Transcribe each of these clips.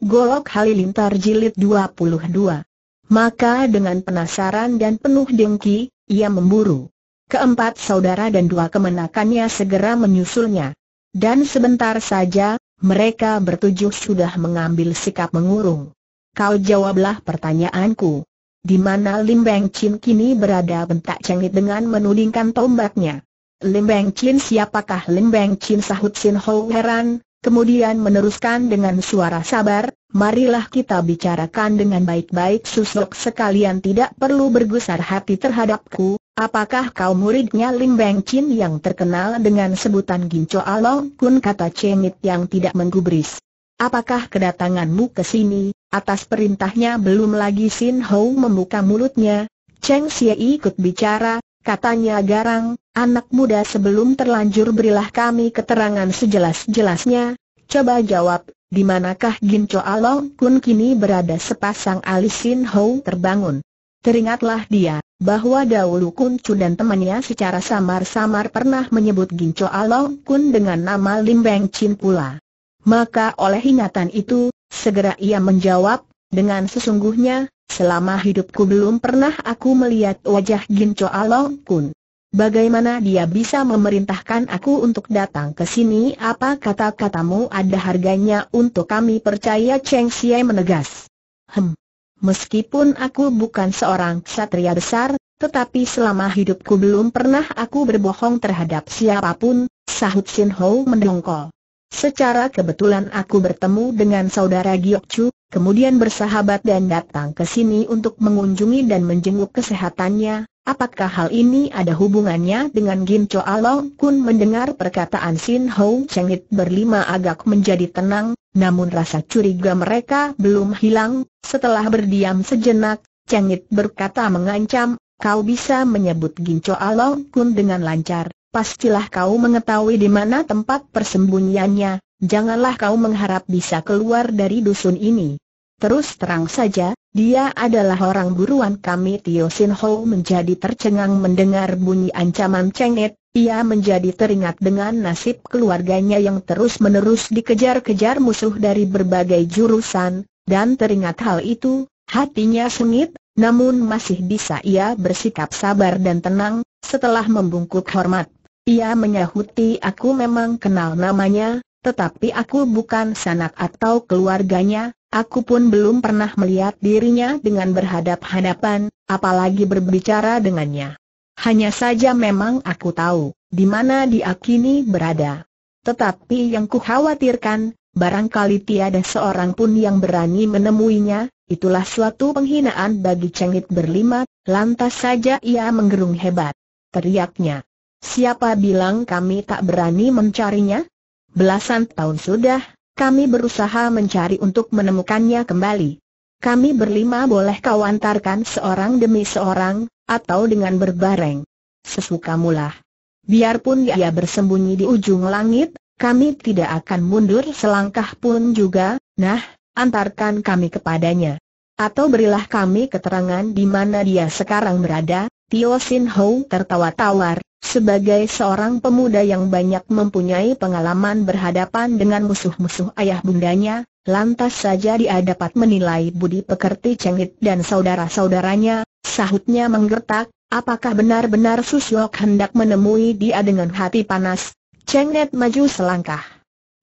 Golok Halilintar Jilid 22. Maka dengan penasaran dan penuh dengki, ia memburu. Keempat saudara dan dua kemenakannya segera menyusulnya. Dan sebentar saja, mereka bertujuh sudah mengambil sikap mengurung. Kau jawablah pertanyaanku. Di mana Lim Beng Chin kini berada bentak cengit dengan menudingkan tombaknya. Lim Beng Chin siapakah Lim Beng Chin sahut Sin Ho heran, kemudian meneruskan dengan suara sabar, marilah kita bicarakan dengan baik-baik susuk sekalian tidak perlu bergusar hati terhadapku, apakah kau muridnya Lim Beng Chin yang terkenal dengan sebutan Ginco Along Kun kata Cengit yang tidak menggubris. Apakah kedatanganmu ke sini, atas perintahnya belum lagi Sin Hou membuka mulutnya, Cheng Xie ikut bicara, Katanya garang, anak muda sebelum terlanjur berilah kami keterangan sejelas-jelasnya. Coba jawab, di manakah Ginco Along Kun kini berada sepasang alisin Hou terbangun? Teringatlah dia, bahwa dahulu Kun Chu dan temannya secara samar-samar pernah menyebut Ginco Along Kun dengan nama Lim Beng Chin pula. Maka oleh ingatan itu, segera ia menjawab, dengan sesungguhnya, Selama hidupku belum pernah aku melihat wajah Gin Choa Long Kun. Bagaimana dia bisa memerintahkan aku untuk datang ke sini? Apa kata-katamu ada harganya untuk kami percaya? Cheng Xie menegas. Hem. Meskipun aku bukan seorang satria besar, tetapi selama hidupku belum pernah aku berbohong terhadap siapapun, sahut Sin Ho mendongkol. Secara kebetulan aku bertemu dengan saudara Giok Chu, kemudian bersahabat dan datang ke sini untuk mengunjungi dan menjenguk kesehatannya, apakah hal ini ada hubungannya dengan Gim Cho Long Kun mendengar perkataan Sin Hou Chengit berlima agak menjadi tenang, namun rasa curiga mereka belum hilang, setelah berdiam sejenak, Chengit berkata mengancam, kau bisa menyebut Gim Cho Long Kun dengan lancar, pastilah kau mengetahui di mana tempat persembunyiannya, janganlah kau mengharap bisa keluar dari dusun ini. Terus terang saja, dia adalah orang buruan kami Tio Sin Ho menjadi tercengang mendengar bunyi ancaman cenget, ia menjadi teringat dengan nasib keluarganya yang terus-menerus dikejar-kejar musuh dari berbagai jurusan, dan teringat hal itu, hatinya sengit, namun masih bisa ia bersikap sabar dan tenang, setelah membungkuk hormat. Ia menyahuti aku memang kenal namanya, tetapi aku bukan sanak atau keluarganya, aku pun belum pernah melihat dirinya dengan berhadap-hadapan, apalagi berbicara dengannya. Hanya saja memang aku tahu, di mana dia kini berada. Tetapi yang kukhawatirkan, barangkali tiada seorang pun yang berani menemuinya, itulah suatu penghinaan bagi cengit berlima, lantas saja ia menggerung hebat. Teriaknya. Siapa bilang kami tak berani mencarinya? Belasan tahun sudah, kami berusaha mencari untuk menemukannya kembali. Kami berlima boleh kau antarkan seorang demi seorang, atau dengan berbareng. Sesukamulah. Biarpun dia bersembunyi di ujung langit, kami tidak akan mundur selangkah pun juga, nah, antarkan kami kepadanya. Atau berilah kami keterangan di mana dia sekarang berada, Tio Sin Ho tertawa tawar, sebagai seorang pemuda yang banyak mempunyai pengalaman berhadapan dengan musuh-musuh ayah bundanya, lantas saja dia dapat menilai budi pekerti cengit dan saudara-saudaranya, sahutnya menggertak, apakah benar-benar Susyok hendak menemui dia dengan hati panas? Net maju selangkah.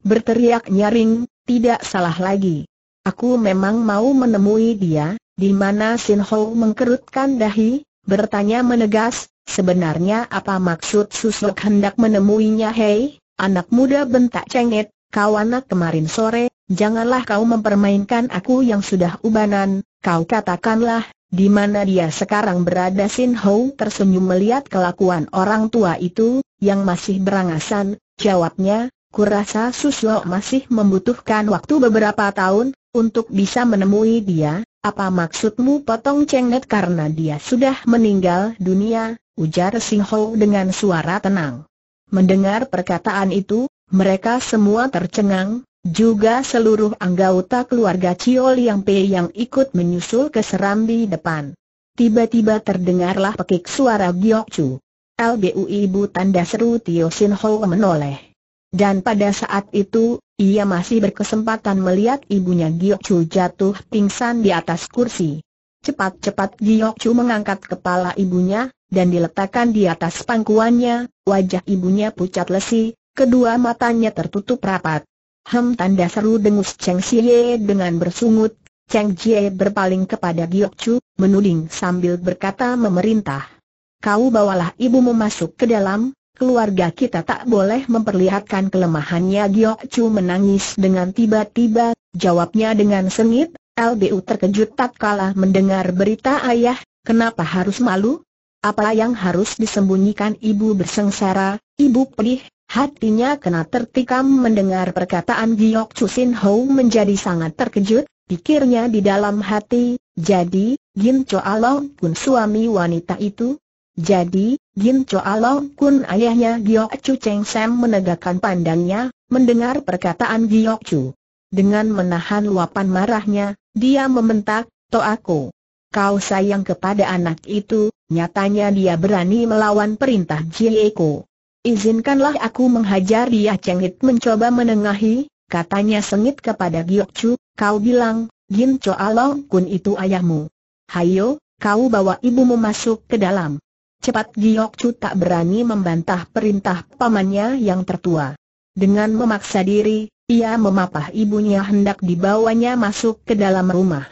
Berteriak nyaring, tidak salah lagi. Aku memang mau menemui dia, di mana Sin Ho mengkerutkan dahi, bertanya menegas, sebenarnya apa maksud susuk hendak menemuinya hei, anak muda bentak cenget, kau anak kemarin sore, janganlah kau mempermainkan aku yang sudah ubanan, kau katakanlah, di mana dia sekarang berada Sin Ho tersenyum melihat kelakuan orang tua itu, yang masih berangasan, jawabnya, kurasa Suslo masih membutuhkan waktu beberapa tahun, untuk bisa menemui dia, apa maksudmu potong cengnet karena dia sudah meninggal dunia, ujar Sing Ho dengan suara tenang. Mendengar perkataan itu, mereka semua tercengang, juga seluruh anggota keluarga Cio yang Pei yang ikut menyusul ke serambi depan. Tiba-tiba terdengarlah pekik suara Giok Chu. LBU ibu tanda seru Tio Sin Ho menoleh. Dan pada saat itu, ia masih berkesempatan melihat ibunya Giok Chu jatuh pingsan di atas kursi. Cepat-cepat Giok Chu mengangkat kepala ibunya, dan diletakkan di atas pangkuannya, wajah ibunya pucat lesi, kedua matanya tertutup rapat. Hem tanda seru dengus Cheng Xie dengan bersungut, Cheng Jie berpaling kepada Giok Chu, menuding sambil berkata memerintah. Kau bawalah ibumu masuk ke dalam, Keluarga kita tak boleh memperlihatkan kelemahannya Giok Chu menangis dengan tiba-tiba, jawabnya dengan sengit, LBU terkejut tak kalah mendengar berita ayah, kenapa harus malu? Apa yang harus disembunyikan ibu bersengsara, ibu pedih, hatinya kena tertikam mendengar perkataan Giok Chu Sin Ho menjadi sangat terkejut, pikirnya di dalam hati, jadi, Gin Cho Along pun suami wanita itu? Jadi, Gin Choa Long Kun ayahnya Giok Chu Cheng Sam menegakkan pandangnya, mendengar perkataan Giok Chu. Dengan menahan luapan marahnya, dia membentak, aku, kau sayang kepada anak itu, nyatanya dia berani melawan perintah Jieko. Izinkanlah aku menghajar dia Cengit mencoba menengahi, katanya sengit kepada Giok Chu, kau bilang, Gin Choa Long Kun itu ayahmu. Hayo, kau bawa ibumu masuk ke dalam. Cepat Giok Chu tak berani membantah perintah pamannya yang tertua. Dengan memaksa diri, ia memapah ibunya hendak dibawanya masuk ke dalam rumah.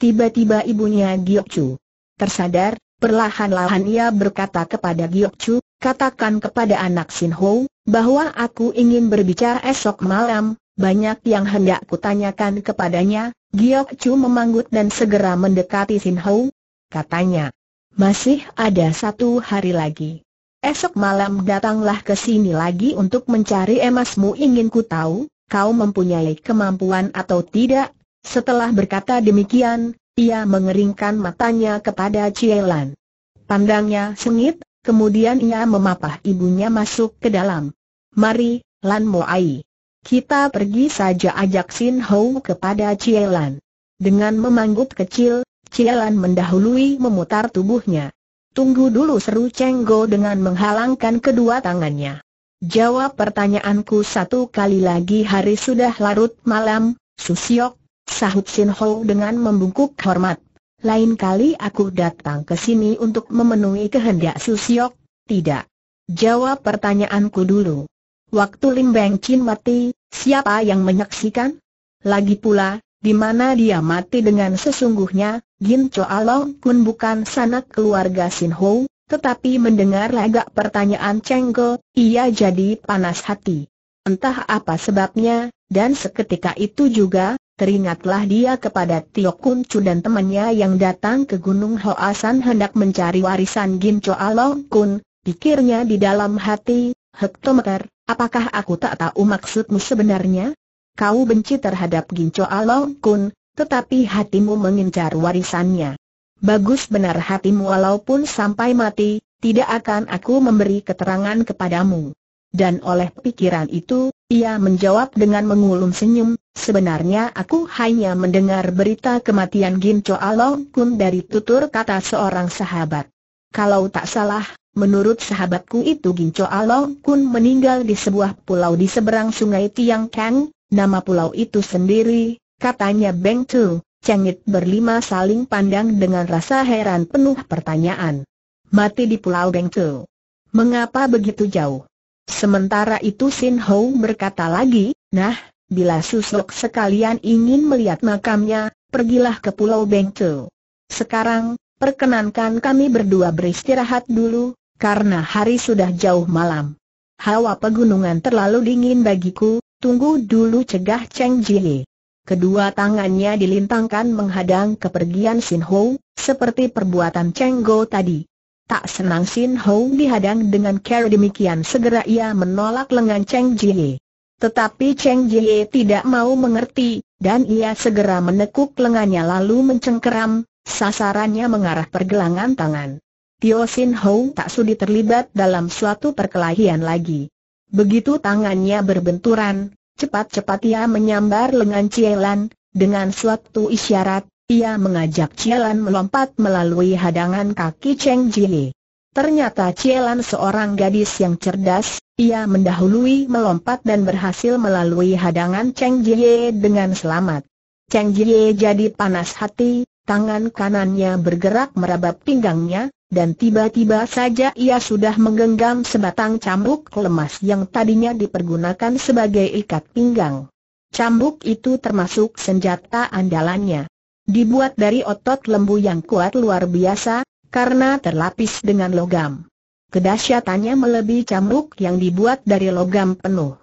Tiba-tiba ibunya Giok Chu tersadar, perlahan-lahan ia berkata kepada Giok Chu, katakan kepada anak Sin Ho, bahwa aku ingin berbicara esok malam, banyak yang hendak kutanyakan kepadanya, Giok Chu memanggut dan segera mendekati Sin Ho. Katanya, masih ada satu hari lagi. Esok malam datanglah ke sini lagi untuk mencari emasmu ingin ku tahu, kau mempunyai kemampuan atau tidak? Setelah berkata demikian, ia mengeringkan matanya kepada Cielan. Pandangnya sengit, kemudian ia memapah ibunya masuk ke dalam. Mari, Lan Moai. Kita pergi saja ajak Sin Hou kepada Cielan. Dengan memanggut kecil, Cielan mendahului memutar tubuhnya. Tunggu dulu seru Cheng Go dengan menghalangkan kedua tangannya. Jawab pertanyaanku satu kali lagi hari sudah larut malam, Susiok, sahut Sin Ho dengan membungkuk hormat. Lain kali aku datang ke sini untuk memenuhi kehendak Susiok, tidak. Jawab pertanyaanku dulu. Waktu Lim Beng Chin mati, siapa yang menyaksikan? Lagi pula, di mana dia mati dengan sesungguhnya, Gin Choa Long Kun bukan sanak keluarga Sin Ho, tetapi mendengar lagak pertanyaan Cheng Go, ia jadi panas hati. Entah apa sebabnya, dan seketika itu juga, teringatlah dia kepada Tio Kun Chu dan temannya yang datang ke Gunung Hoasan hendak mencari warisan Gin Choa Long Kun, pikirnya di dalam hati, Hektometer, apakah aku tak tahu maksudmu sebenarnya? Kau benci terhadap Gin Choa Kun, tetapi hatimu mengincar warisannya. Bagus benar hatimu walaupun sampai mati, tidak akan aku memberi keterangan kepadamu. Dan oleh pikiran itu, ia menjawab dengan mengulum senyum, sebenarnya aku hanya mendengar berita kematian Gin Choa Kun dari tutur kata seorang sahabat. Kalau tak salah, menurut sahabatku itu Gin Choa Kun meninggal di sebuah pulau di seberang sungai Tiang Kang, nama pulau itu sendiri, katanya Beng Tu, cengit berlima saling pandang dengan rasa heran penuh pertanyaan. Mati di pulau Beng Tu. Mengapa begitu jauh? Sementara itu Sin Ho berkata lagi, nah, bila susuk sekalian ingin melihat makamnya, pergilah ke pulau Beng Tu. Sekarang, perkenankan kami berdua beristirahat dulu, karena hari sudah jauh malam. Hawa pegunungan terlalu dingin bagiku, tunggu dulu cegah Cheng Jie. Kedua tangannya dilintangkan menghadang kepergian Sin Ho, seperti perbuatan Cheng Go tadi. Tak senang Sin Ho dihadang dengan cara demikian segera ia menolak lengan Cheng Jie. Tetapi Cheng Jie tidak mau mengerti, dan ia segera menekuk lengannya lalu mencengkeram, sasarannya mengarah pergelangan tangan. Tio Sin Ho tak sudi terlibat dalam suatu perkelahian lagi. Begitu tangannya berbenturan, Cepat-cepat ia menyambar lengan Cielan, dengan suatu isyarat, ia mengajak Cielan melompat melalui hadangan kaki Cheng Jie. Ternyata Cielan seorang gadis yang cerdas, ia mendahului melompat dan berhasil melalui hadangan Cheng Jie dengan selamat. Cheng Jie jadi panas hati, tangan kanannya bergerak merabap pinggangnya, dan tiba-tiba saja ia sudah menggenggam sebatang cambuk lemas yang tadinya dipergunakan sebagai ikat pinggang. Cambuk itu termasuk senjata andalannya. Dibuat dari otot lembu yang kuat luar biasa, karena terlapis dengan logam. Kedahsyatannya melebihi cambuk yang dibuat dari logam penuh.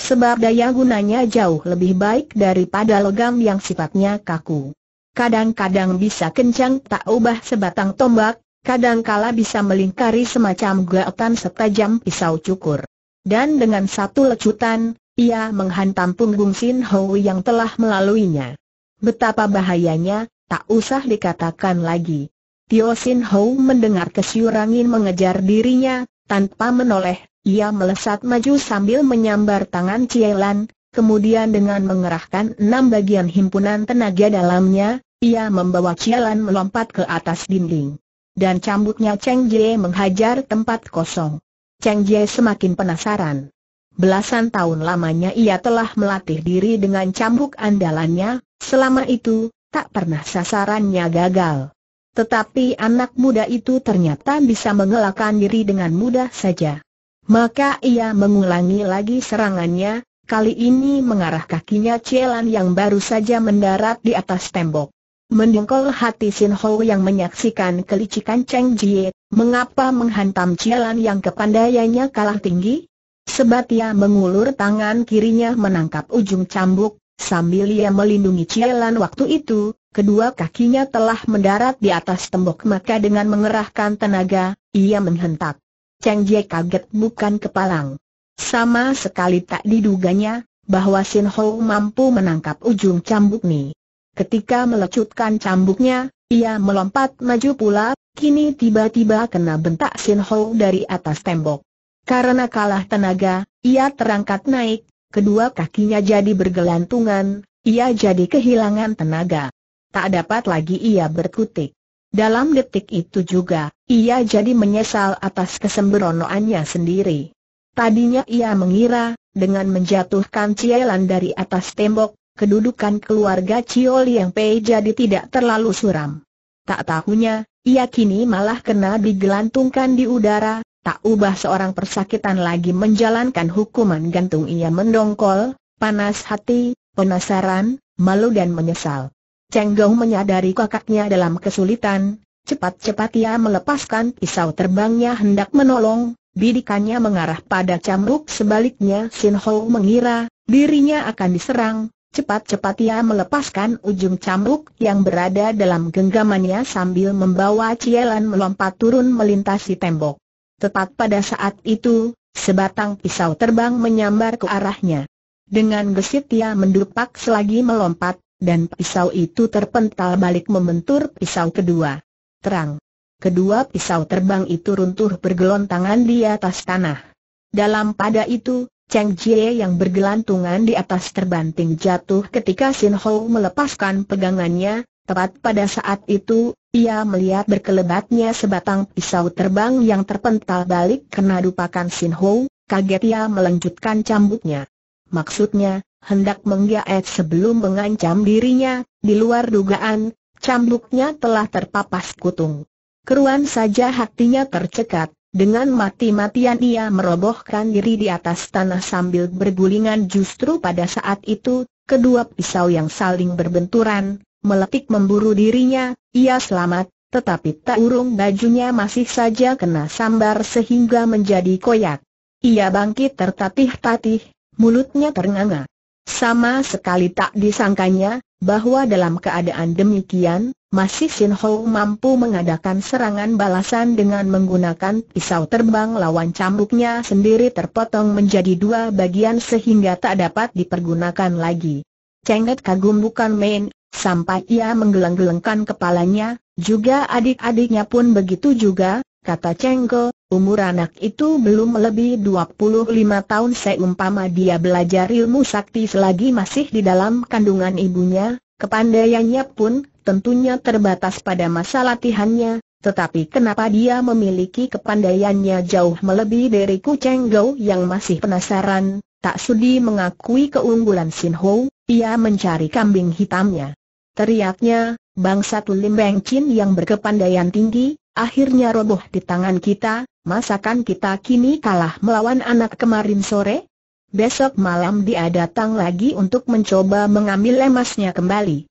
Sebab daya gunanya jauh lebih baik daripada logam yang sifatnya kaku. Kadang-kadang bisa kencang tak ubah sebatang tombak, kadangkala bisa melingkari semacam gaetan setajam pisau cukur. Dan dengan satu lecutan, ia menghantam punggung Sin Ho yang telah melaluinya. Betapa bahayanya, tak usah dikatakan lagi. Tio Sin Ho mendengar kesyurangin mengejar dirinya, tanpa menoleh, ia melesat maju sambil menyambar tangan Cielan, kemudian dengan mengerahkan enam bagian himpunan tenaga dalamnya, ia membawa Cielan melompat ke atas dinding dan cambuknya Cheng Jie menghajar tempat kosong. Cheng Jie semakin penasaran. Belasan tahun lamanya ia telah melatih diri dengan cambuk andalannya, selama itu, tak pernah sasarannya gagal. Tetapi anak muda itu ternyata bisa mengelakkan diri dengan mudah saja. Maka ia mengulangi lagi serangannya, kali ini mengarah kakinya Cielan yang baru saja mendarat di atas tembok. Mendengkol hati Sin Ho yang menyaksikan kelicikan Cheng Jie, mengapa menghantam Cialan yang kepandaiannya kalah tinggi? Sebab ia mengulur tangan kirinya menangkap ujung cambuk, sambil ia melindungi Cialan waktu itu, kedua kakinya telah mendarat di atas tembok maka dengan mengerahkan tenaga, ia menghentak. Cheng Jie kaget bukan kepalang. Sama sekali tak diduganya, bahwa Sin Ho mampu menangkap ujung cambuk ni. Ketika melecutkan cambuknya, ia melompat maju pula, kini tiba-tiba kena bentak Shin ho dari atas tembok. Karena kalah tenaga, ia terangkat naik, kedua kakinya jadi bergelantungan, ia jadi kehilangan tenaga. Tak dapat lagi ia berkutik. Dalam detik itu juga, ia jadi menyesal atas kesembronoannya sendiri. Tadinya ia mengira, dengan menjatuhkan cielan dari atas tembok, kedudukan keluarga Cio Liang Pei jadi tidak terlalu suram. Tak tahunya, ia kini malah kena digelantungkan di udara, tak ubah seorang persakitan lagi menjalankan hukuman gantung ia mendongkol, panas hati, penasaran, malu dan menyesal. Cheng Gong menyadari kakaknya dalam kesulitan, cepat-cepat ia melepaskan pisau terbangnya hendak menolong, bidikannya mengarah pada Camruk sebaliknya Sin Ho mengira, dirinya akan diserang, Cepat-cepat ia melepaskan ujung cambuk yang berada dalam genggamannya sambil membawa cielan melompat turun melintasi tembok. Tepat pada saat itu, sebatang pisau terbang menyambar ke arahnya. Dengan gesit ia mendupak selagi melompat, dan pisau itu terpental balik membentur pisau kedua. Terang. Kedua pisau terbang itu runtuh bergelontangan di atas tanah. Dalam pada itu, Cheng Jie yang bergelantungan di atas terbanting jatuh ketika Sin Ho melepaskan pegangannya, tepat pada saat itu, ia melihat berkelebatnya sebatang pisau terbang yang terpental balik kena dupakan Sin Ho, kaget ia melanjutkan cambuknya. Maksudnya, hendak menggaet sebelum mengancam dirinya, di luar dugaan, cambuknya telah terpapas kutung. Keruan saja hatinya tercekat, dengan mati-matian ia merobohkan diri di atas tanah sambil bergulingan justru pada saat itu, kedua pisau yang saling berbenturan, meletik memburu dirinya, ia selamat, tetapi tak urung bajunya masih saja kena sambar sehingga menjadi koyak. Ia bangkit tertatih-tatih, mulutnya ternganga. Sama sekali tak disangkanya, bahwa dalam keadaan demikian, masih Sin Ho mampu mengadakan serangan balasan dengan menggunakan pisau terbang lawan cambuknya sendiri terpotong menjadi dua bagian sehingga tak dapat dipergunakan lagi. Cengget kagum bukan main, sampai ia menggeleng-gelengkan kepalanya, juga adik-adiknya pun begitu juga, kata Cengge, umur anak itu belum lebih 25 tahun seumpama dia belajar ilmu sakti selagi masih di dalam kandungan ibunya, kepandaiannya pun tentunya terbatas pada masa latihannya, tetapi kenapa dia memiliki kepandaiannya jauh melebihi dari Ku Cheng yang masih penasaran, tak sudi mengakui keunggulan Sin Ho, ia mencari kambing hitamnya. Teriaknya, bangsa Tulim Beng Chin yang berkepandaian tinggi, akhirnya roboh di tangan kita, masakan kita kini kalah melawan anak kemarin sore? Besok malam dia datang lagi untuk mencoba mengambil emasnya kembali.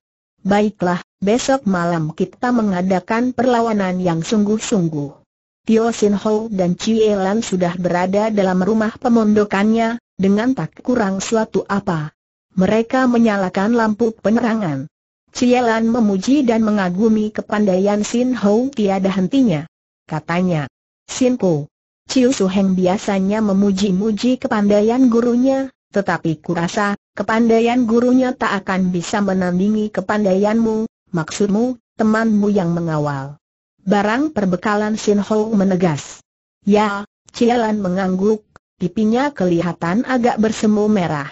Baiklah, besok malam kita mengadakan perlawanan yang sungguh-sungguh. Tio Sin Ho dan Cie Lan sudah berada dalam rumah pemondokannya, dengan tak kurang suatu apa. Mereka menyalakan lampu penerangan. Cie Lan memuji dan mengagumi kepandaian Sin Ho tiada hentinya. Katanya, Sin Ho, Ciu Su Heng biasanya memuji-muji kepandaian gurunya, tetapi kurasa, kepandaian gurunya tak akan bisa menandingi kepandaianmu, Maksudmu, temanmu yang mengawal. Barang perbekalan Sin Ho menegas. Ya, Cialan mengangguk, pipinya kelihatan agak bersemu merah.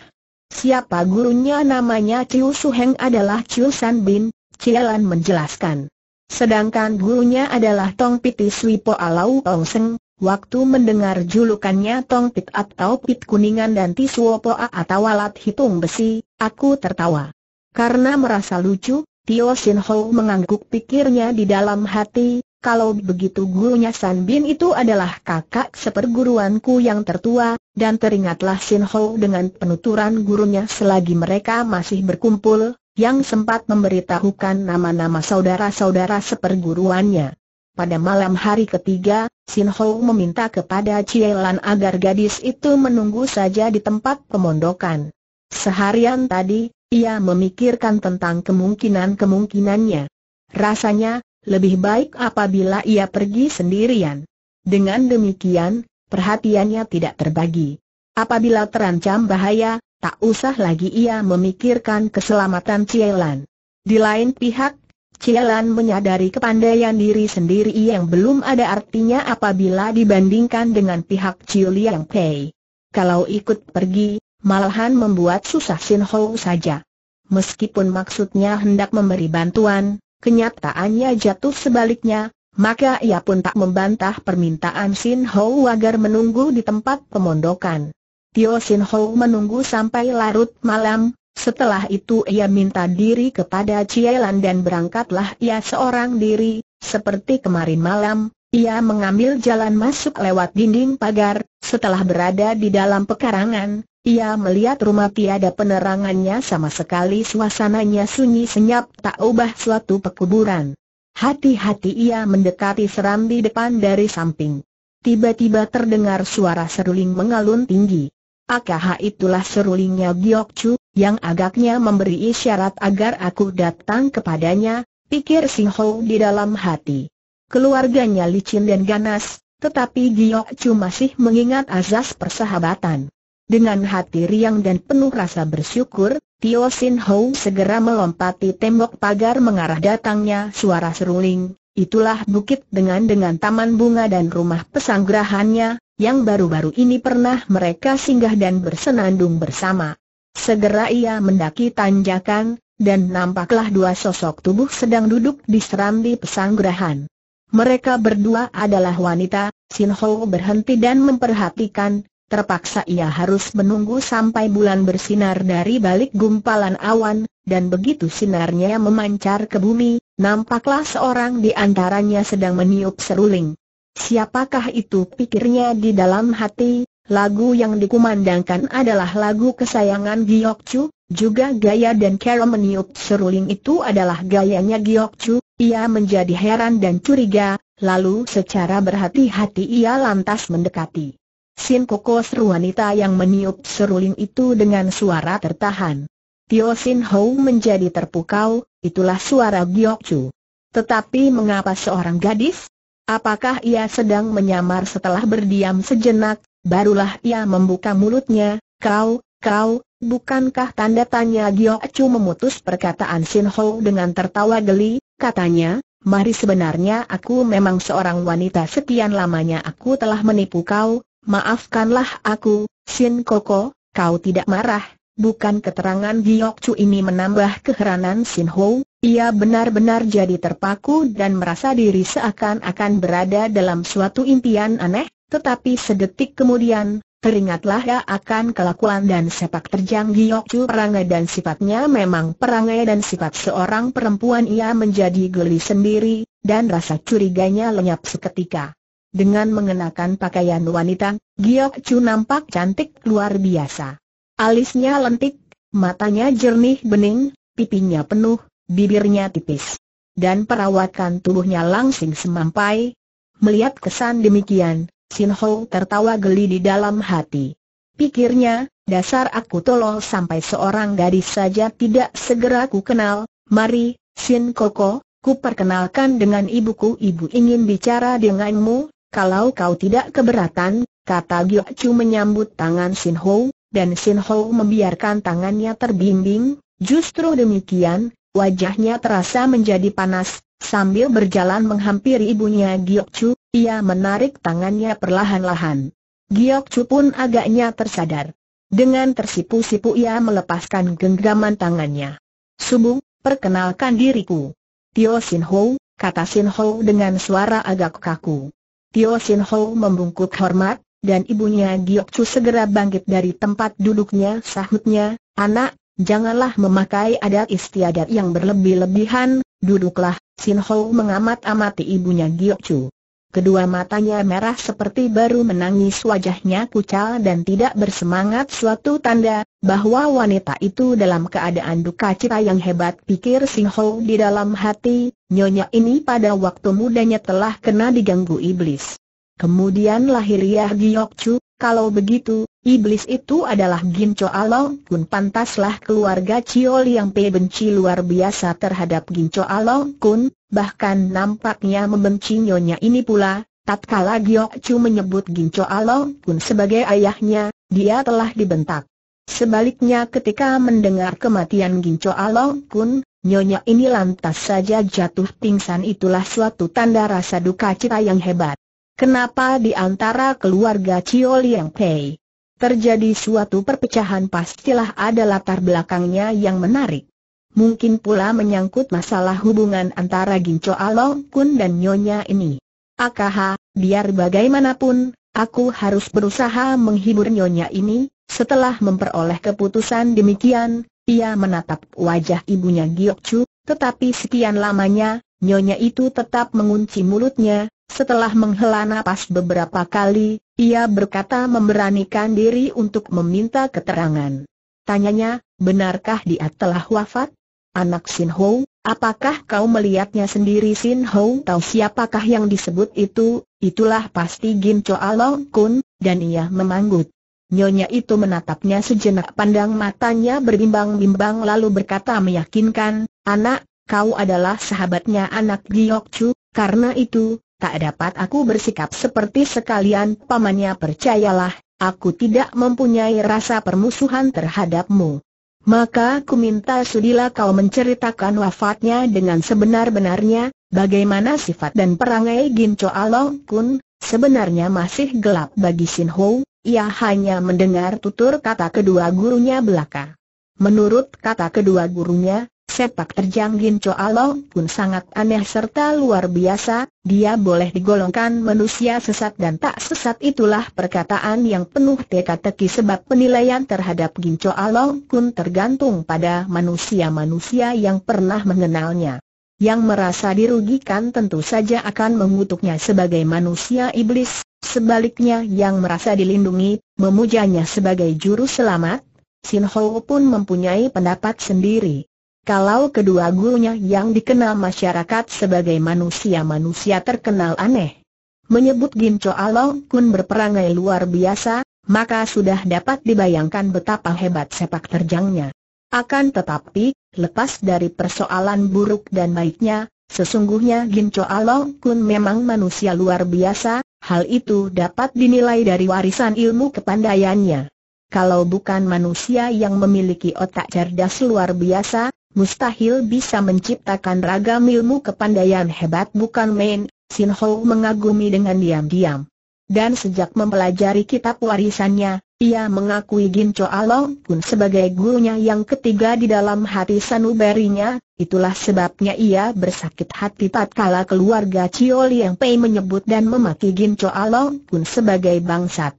Siapa gurunya namanya Su Suheng adalah Chiu San Bin, Cialan menjelaskan. Sedangkan gurunya adalah Tong Piti Po Alau Tong Seng, waktu mendengar julukannya Tong Pit atau Pit Kuningan dan A atau alat hitung besi, aku tertawa. Karena merasa lucu, Tio Sin Ho mengangguk pikirnya di dalam hati, kalau begitu gurunya San Bin itu adalah kakak seperguruanku yang tertua, dan teringatlah Sin Ho dengan penuturan gurunya selagi mereka masih berkumpul, yang sempat memberitahukan nama-nama saudara-saudara seperguruannya. Pada malam hari ketiga, Sin Ho meminta kepada Cielan agar gadis itu menunggu saja di tempat pemondokan. Seharian tadi, ia memikirkan tentang kemungkinan-kemungkinannya. Rasanya, lebih baik apabila ia pergi sendirian. Dengan demikian, perhatiannya tidak terbagi. Apabila terancam bahaya, tak usah lagi ia memikirkan keselamatan Cielan. Di lain pihak, Cielan menyadari kepandaian diri sendiri yang belum ada artinya apabila dibandingkan dengan pihak Chiu Liang Pei. Kalau ikut pergi, malahan membuat susah Sin Ho saja meskipun maksudnya hendak memberi bantuan, kenyataannya jatuh sebaliknya, maka ia pun tak membantah permintaan Sin Ho agar menunggu di tempat pemondokan. Tio Sin Ho menunggu sampai larut malam, setelah itu ia minta diri kepada Cielan dan berangkatlah ia seorang diri, seperti kemarin malam, ia mengambil jalan masuk lewat dinding pagar, setelah berada di dalam pekarangan, ia melihat rumah tiada penerangannya sama sekali suasananya sunyi senyap tak ubah suatu pekuburan. Hati-hati ia mendekati serambi depan dari samping. Tiba-tiba terdengar suara seruling mengalun tinggi. Akah itulah serulingnya Giok Chu, yang agaknya memberi isyarat agar aku datang kepadanya, pikir Sing Ho di dalam hati. Keluarganya licin dan ganas, tetapi Giok Chu masih mengingat azas persahabatan. Dengan hati riang dan penuh rasa bersyukur, Tio Sin Ho segera melompati tembok pagar mengarah datangnya suara seruling. Itulah bukit dengan dengan taman bunga dan rumah pesanggrahannya, yang baru-baru ini pernah mereka singgah dan bersenandung bersama. Segera ia mendaki tanjakan, dan nampaklah dua sosok tubuh sedang duduk di serambi pesanggrahan. Mereka berdua adalah wanita, Sin Ho berhenti dan memperhatikan, terpaksa ia harus menunggu sampai bulan bersinar dari balik gumpalan awan, dan begitu sinarnya memancar ke bumi, nampaklah seorang di antaranya sedang meniup seruling. Siapakah itu pikirnya di dalam hati, lagu yang dikumandangkan adalah lagu kesayangan Giyok Chu, juga gaya dan cara meniup seruling itu adalah gayanya Giyok Chu, ia menjadi heran dan curiga, lalu secara berhati-hati ia lantas mendekati. Sin Koko seru wanita yang meniup seruling itu dengan suara tertahan. Tio Sin Ho menjadi terpukau, itulah suara Giok Chu. Tetapi mengapa seorang gadis? Apakah ia sedang menyamar setelah berdiam sejenak, barulah ia membuka mulutnya, kau, kau, bukankah tanda tanya Giok Chu memutus perkataan Sin Ho dengan tertawa geli, katanya, mari sebenarnya aku memang seorang wanita sekian lamanya aku telah menipu kau, Maafkanlah aku, Sin Koko, kau tidak marah, bukan keterangan Giok Chu ini menambah keheranan Sin Ho, ia benar-benar jadi terpaku dan merasa diri seakan-akan berada dalam suatu impian aneh, tetapi sedetik kemudian, teringatlah ia ya akan kelakuan dan sepak terjang Giok Chu perangai dan sifatnya memang perangai dan sifat seorang perempuan ia menjadi geli sendiri, dan rasa curiganya lenyap seketika. Dengan mengenakan pakaian wanita, Giok Chu nampak cantik luar biasa. Alisnya lentik, matanya jernih bening, pipinya penuh, bibirnya tipis. Dan perawatan tubuhnya langsing semampai. Melihat kesan demikian, Sin Ho tertawa geli di dalam hati. Pikirnya, dasar aku tolol sampai seorang gadis saja tidak segera ku kenal, mari, Sin Koko, ku perkenalkan dengan ibuku ibu ingin bicara denganmu, kalau kau tidak keberatan, kata Giok Chu menyambut tangan Sin Ho, dan Sin Ho membiarkan tangannya terbimbing, justru demikian, wajahnya terasa menjadi panas, sambil berjalan menghampiri ibunya Giok Chu, ia menarik tangannya perlahan-lahan. Giok Chu pun agaknya tersadar. Dengan tersipu-sipu ia melepaskan genggaman tangannya. Subuh, perkenalkan diriku. Tio Sin Ho, kata Sin Ho dengan suara agak kaku. Tio Sin Ho membungkuk hormat, dan ibunya Giok Chu segera bangkit dari tempat duduknya sahutnya, anak, janganlah memakai adat istiadat yang berlebih-lebihan, duduklah, Sin Ho mengamat-amati ibunya Giok Chu. Kedua matanya merah seperti baru menangis wajahnya kucal dan tidak bersemangat suatu tanda bahwa wanita itu dalam keadaan duka cita yang hebat pikir Sing Ho di dalam hati, nyonya ini pada waktu mudanya telah kena diganggu iblis. Kemudian lahiriah Giok Chu, kalau begitu, iblis itu adalah Gin Cho Pun Kun pantaslah keluarga Cio yang Pei benci luar biasa terhadap Gin Cho Pun, Kun, bahkan nampaknya membenci nyonya ini pula. Tatkala Giok Chu menyebut Gin Cho pun Kun sebagai ayahnya, dia telah dibentak. Sebaliknya ketika mendengar kematian Gin Cho pun Kun, nyonya ini lantas saja jatuh pingsan itulah suatu tanda rasa duka cita yang hebat. Kenapa di antara keluarga Cio Liang Pei terjadi suatu perpecahan pastilah ada latar belakangnya yang menarik. Mungkin pula menyangkut masalah hubungan antara Ginco Along Kun dan Nyonya ini. Akaha, biar bagaimanapun, aku harus berusaha menghibur Nyonya ini, setelah memperoleh keputusan demikian, ia menatap wajah ibunya Giok Chu, tetapi sekian lamanya, Nyonya itu tetap mengunci mulutnya, setelah menghela napas beberapa kali, ia berkata memberanikan diri untuk meminta keterangan. Tanyanya, benarkah dia telah wafat? Anak Sin Ho, apakah kau melihatnya sendiri Sin Ho tahu siapakah yang disebut itu? Itulah pasti Gim Choa Long Kun, dan ia memanggut. Nyonya itu menatapnya sejenak pandang matanya berbimbang-bimbang lalu berkata meyakinkan, Anak, kau adalah sahabatnya anak Giyok Chu, karena itu, tak dapat aku bersikap seperti sekalian pamannya percayalah, aku tidak mempunyai rasa permusuhan terhadapmu. Maka ku minta sudilah kau menceritakan wafatnya dengan sebenar-benarnya, bagaimana sifat dan perangai Gin Choa Long Kun, sebenarnya masih gelap bagi Sin Ho, ia hanya mendengar tutur kata kedua gurunya belaka. Menurut kata kedua gurunya, Sepak terjang Gin Choa pun sangat aneh serta luar biasa, dia boleh digolongkan manusia sesat dan tak sesat itulah perkataan yang penuh teka-teki sebab penilaian terhadap Gin Choa pun tergantung pada manusia-manusia yang pernah mengenalnya. Yang merasa dirugikan tentu saja akan mengutuknya sebagai manusia iblis, sebaliknya yang merasa dilindungi, memujanya sebagai juru selamat, Sin Ho pun mempunyai pendapat sendiri. Kalau kedua gurunya yang dikenal masyarakat sebagai manusia-manusia terkenal aneh. Menyebut Gim Along Long Kun berperangai luar biasa, maka sudah dapat dibayangkan betapa hebat sepak terjangnya. Akan tetapi, lepas dari persoalan buruk dan baiknya, sesungguhnya Gim Along Long Kun memang manusia luar biasa, hal itu dapat dinilai dari warisan ilmu kepandaiannya. Kalau bukan manusia yang memiliki otak cerdas luar biasa, mustahil bisa menciptakan ragam ilmu kepandaian hebat bukan main, Sin Ho mengagumi dengan diam-diam. Dan sejak mempelajari kitab warisannya, ia mengakui Gin Cho Along pun sebagai gurunya yang ketiga di dalam hati sanubarinya, itulah sebabnya ia bersakit hati tatkala keluarga Chio Liang Pei menyebut dan memaki Gin Cho Along pun sebagai bangsat.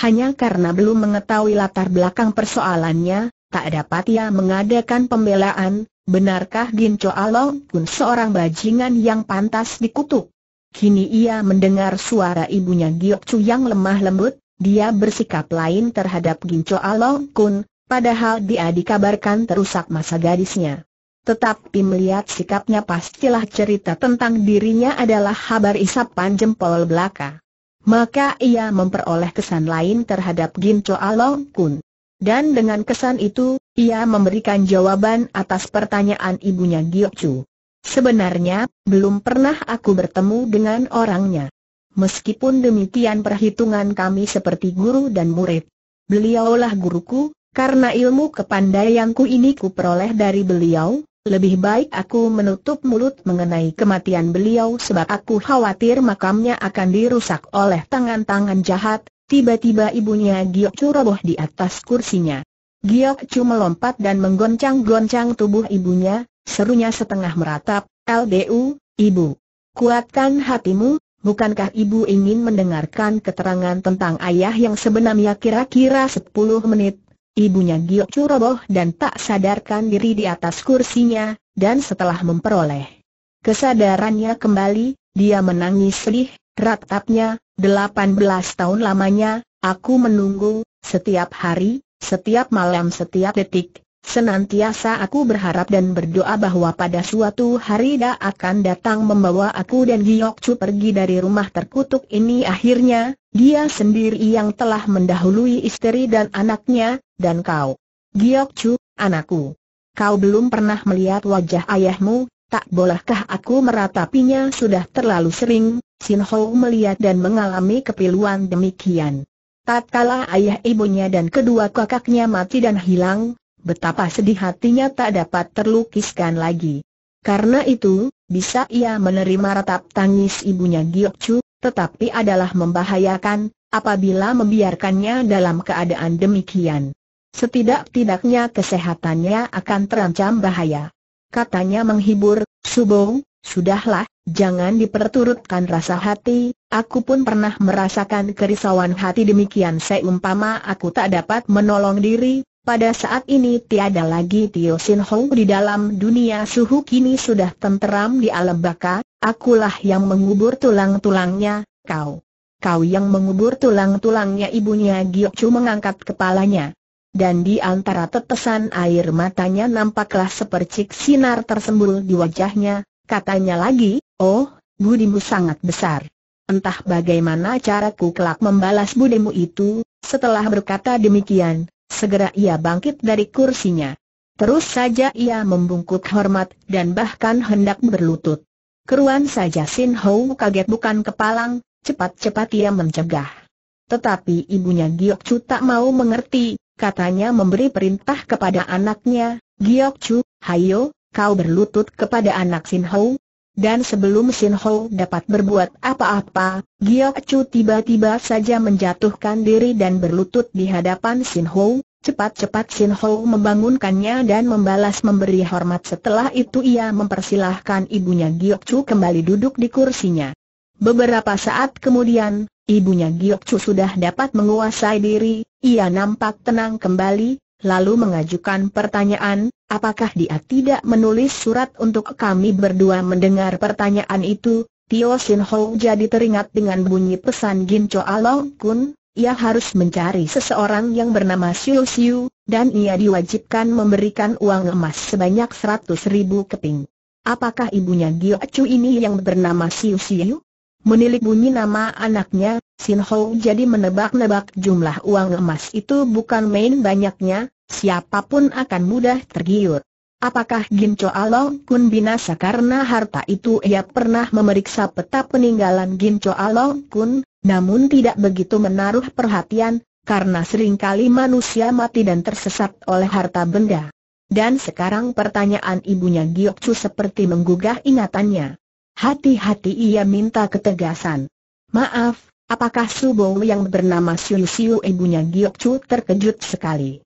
Hanya karena belum mengetahui latar belakang persoalannya, tak dapat ia mengadakan pembelaan, benarkah Ginco Along pun seorang bajingan yang pantas dikutuk? Kini ia mendengar suara ibunya Giok Chu yang lemah lembut, dia bersikap lain terhadap Ginco Along Kun, padahal dia dikabarkan terusak masa gadisnya. Tetapi melihat sikapnya pastilah cerita tentang dirinya adalah kabar isapan jempol belaka. Maka ia memperoleh kesan lain terhadap Ginco Along Kun. Dan dengan kesan itu, ia memberikan jawaban atas pertanyaan ibunya Chu. Sebenarnya, belum pernah aku bertemu dengan orangnya. Meskipun demikian perhitungan kami seperti guru dan murid. Beliaulah guruku, karena ilmu kepandaianku ini kuperoleh dari beliau, lebih baik aku menutup mulut mengenai kematian beliau sebab aku khawatir makamnya akan dirusak oleh tangan-tangan jahat, Tiba-tiba ibunya Chu roboh di atas kursinya. Giok cuma melompat dan menggoncang-goncang tubuh ibunya, serunya setengah meratap, LDU, ibu. Kuatkan hatimu, bukankah ibu ingin mendengarkan keterangan tentang ayah yang sebenarnya kira-kira 10 menit? Ibunya Chu roboh dan tak sadarkan diri di atas kursinya, dan setelah memperoleh kesadarannya kembali, dia menangis sedih, Ratapnya, 18 tahun lamanya, aku menunggu, setiap hari, setiap malam setiap detik, senantiasa aku berharap dan berdoa bahwa pada suatu hari dia akan datang membawa aku dan Giok Chu pergi dari rumah terkutuk ini akhirnya, dia sendiri yang telah mendahului istri dan anaknya, dan kau. Giok Chu, anakku. Kau belum pernah melihat wajah ayahmu, tak bolehkah aku meratapinya sudah terlalu sering, Sin Ho melihat dan mengalami kepiluan demikian. Tatkala ayah ibunya dan kedua kakaknya mati dan hilang, betapa sedih hatinya tak dapat terlukiskan lagi. Karena itu, bisa ia menerima ratap tangis ibunya Giok Chu, tetapi adalah membahayakan, apabila membiarkannya dalam keadaan demikian. Setidak-tidaknya kesehatannya akan terancam bahaya. Katanya menghibur, Subong, sudahlah, Jangan diperturutkan rasa hati, aku pun pernah merasakan kerisauan hati demikian seumpama aku tak dapat menolong diri, pada saat ini tiada lagi Tio Sin Hong di dalam dunia suhu kini sudah tenteram di alam baka, akulah yang mengubur tulang-tulangnya, kau. Kau yang mengubur tulang-tulangnya ibunya Giok Chu mengangkat kepalanya. Dan di antara tetesan air matanya nampaklah sepercik sinar tersembul di wajahnya, katanya lagi, Oh, budimu sangat besar. Entah bagaimana caraku kelak membalas budimu itu, setelah berkata demikian, segera ia bangkit dari kursinya. Terus saja ia membungkuk hormat dan bahkan hendak berlutut. Keruan saja Sin Hou kaget bukan kepalang, cepat-cepat ia mencegah. Tetapi ibunya Giok Chu tak mau mengerti, katanya memberi perintah kepada anaknya, Giok Chu, hayo, kau berlutut kepada anak Sin Hou, dan sebelum Sin Ho dapat berbuat apa-apa, Gia Chu tiba-tiba saja menjatuhkan diri dan berlutut di hadapan Sin Ho. Cepat-cepat Sin Ho membangunkannya dan membalas memberi hormat setelah itu ia mempersilahkan ibunya Giok Chu kembali duduk di kursinya. Beberapa saat kemudian, ibunya Giok Chu sudah dapat menguasai diri, ia nampak tenang kembali, lalu mengajukan pertanyaan, Apakah dia tidak menulis surat untuk kami berdua mendengar pertanyaan itu? Tio Sin Ho jadi teringat dengan bunyi pesan Gin Cho Along Kun, ia harus mencari seseorang yang bernama Siu Siu, dan ia diwajibkan memberikan uang emas sebanyak 100 ribu keping. Apakah ibunya Gio Acu ini yang bernama Siu Siu? Menilik bunyi nama anaknya, Sin Ho jadi menebak-nebak jumlah uang emas itu bukan main banyaknya, siapapun akan mudah tergiur. Apakah Gin Cho Along Kun binasa karena harta itu ia pernah memeriksa peta peninggalan Gin Cho Along Kun, namun tidak begitu menaruh perhatian, karena seringkali manusia mati dan tersesat oleh harta benda. Dan sekarang pertanyaan ibunya Giok Chu seperti menggugah ingatannya. Hati-hati ia minta ketegasan. Maaf, apakah Subo yang bernama Siu Siu ibunya Giok Chu terkejut sekali.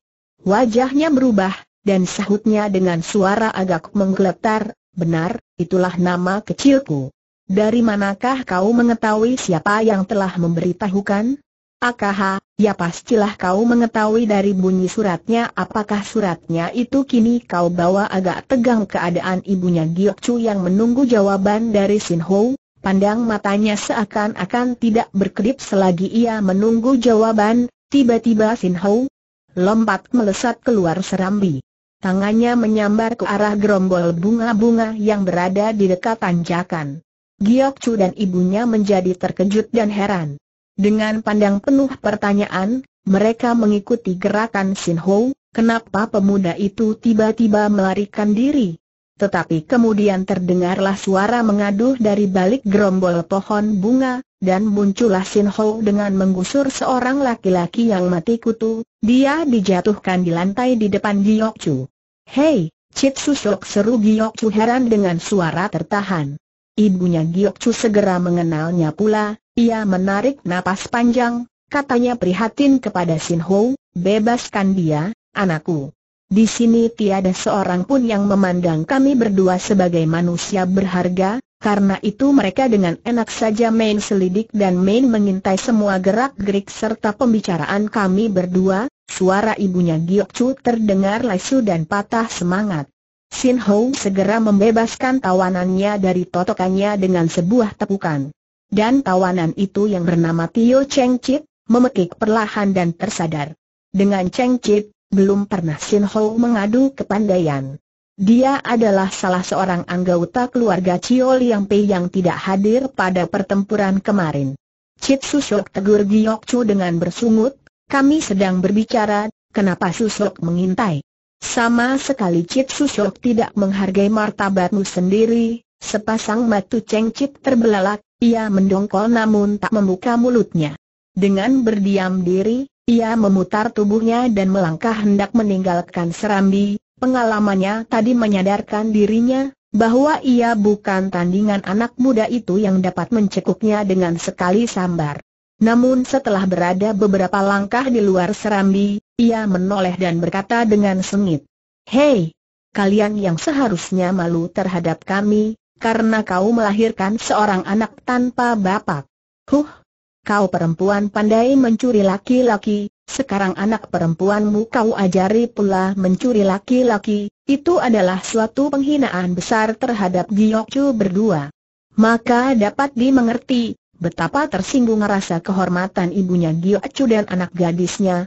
Wajahnya berubah, dan sahutnya dengan suara agak menggeletar, benar, itulah nama kecilku. Dari manakah kau mengetahui siapa yang telah memberitahukan? Akaha, ya pastilah kau mengetahui dari bunyi suratnya apakah suratnya itu kini kau bawa agak tegang keadaan ibunya Giok Chu yang menunggu jawaban dari Sin Ho, pandang matanya seakan-akan tidak berkedip selagi ia menunggu jawaban, tiba-tiba Sin Ho, lompat melesat keluar serambi. Tangannya menyambar ke arah gerombol bunga-bunga yang berada di dekat tanjakan. Giok Chu dan ibunya menjadi terkejut dan heran. Dengan pandang penuh pertanyaan, mereka mengikuti gerakan Sin Ho, kenapa pemuda itu tiba-tiba melarikan diri. Tetapi kemudian terdengarlah suara mengaduh dari balik gerombol pohon bunga, dan muncullah Sin Ho dengan menggusur seorang laki-laki yang mati kutu, dia dijatuhkan di lantai di depan Giok Chu. Hei, Cit Susok seru Giok Chu heran dengan suara tertahan. Ibunya Giok Chu segera mengenalnya pula, ia menarik napas panjang, katanya prihatin kepada Sin Ho, bebaskan dia, anakku. Di sini tiada seorang pun yang memandang kami berdua sebagai manusia berharga, karena itu mereka dengan enak saja main selidik dan main mengintai semua gerak-gerik serta pembicaraan kami berdua, suara ibunya Giok Chu terdengar lesu dan patah semangat. Sin Ho segera membebaskan tawanannya dari totokannya dengan sebuah tepukan. Dan tawanan itu yang bernama Tio Cheng Chit, memekik perlahan dan tersadar. Dengan Cheng Chit, belum pernah Sin Ho mengadu kepandaian. Dia adalah salah seorang anggota keluarga Chio Liang Pei yang tidak hadir pada pertempuran kemarin. Cip Susok tegur Giok Chu dengan bersungut, kami sedang berbicara, kenapa Susok mengintai? Sama sekali Cip Susok tidak menghargai martabatmu sendiri, sepasang matu Cip terbelalak, ia mendongkol namun tak membuka mulutnya. Dengan berdiam diri, ia memutar tubuhnya dan melangkah hendak meninggalkan serambi, pengalamannya tadi menyadarkan dirinya, bahwa ia bukan tandingan anak muda itu yang dapat mencekuknya dengan sekali sambar. Namun setelah berada beberapa langkah di luar serambi, ia menoleh dan berkata dengan sengit, Hei, kalian yang seharusnya malu terhadap kami, karena kau melahirkan seorang anak tanpa bapak. Huh, kau perempuan pandai mencuri laki-laki, sekarang anak perempuanmu kau ajari pula mencuri laki-laki, itu adalah suatu penghinaan besar terhadap Chu berdua. Maka dapat dimengerti, betapa tersinggung rasa kehormatan ibunya Chu dan anak gadisnya,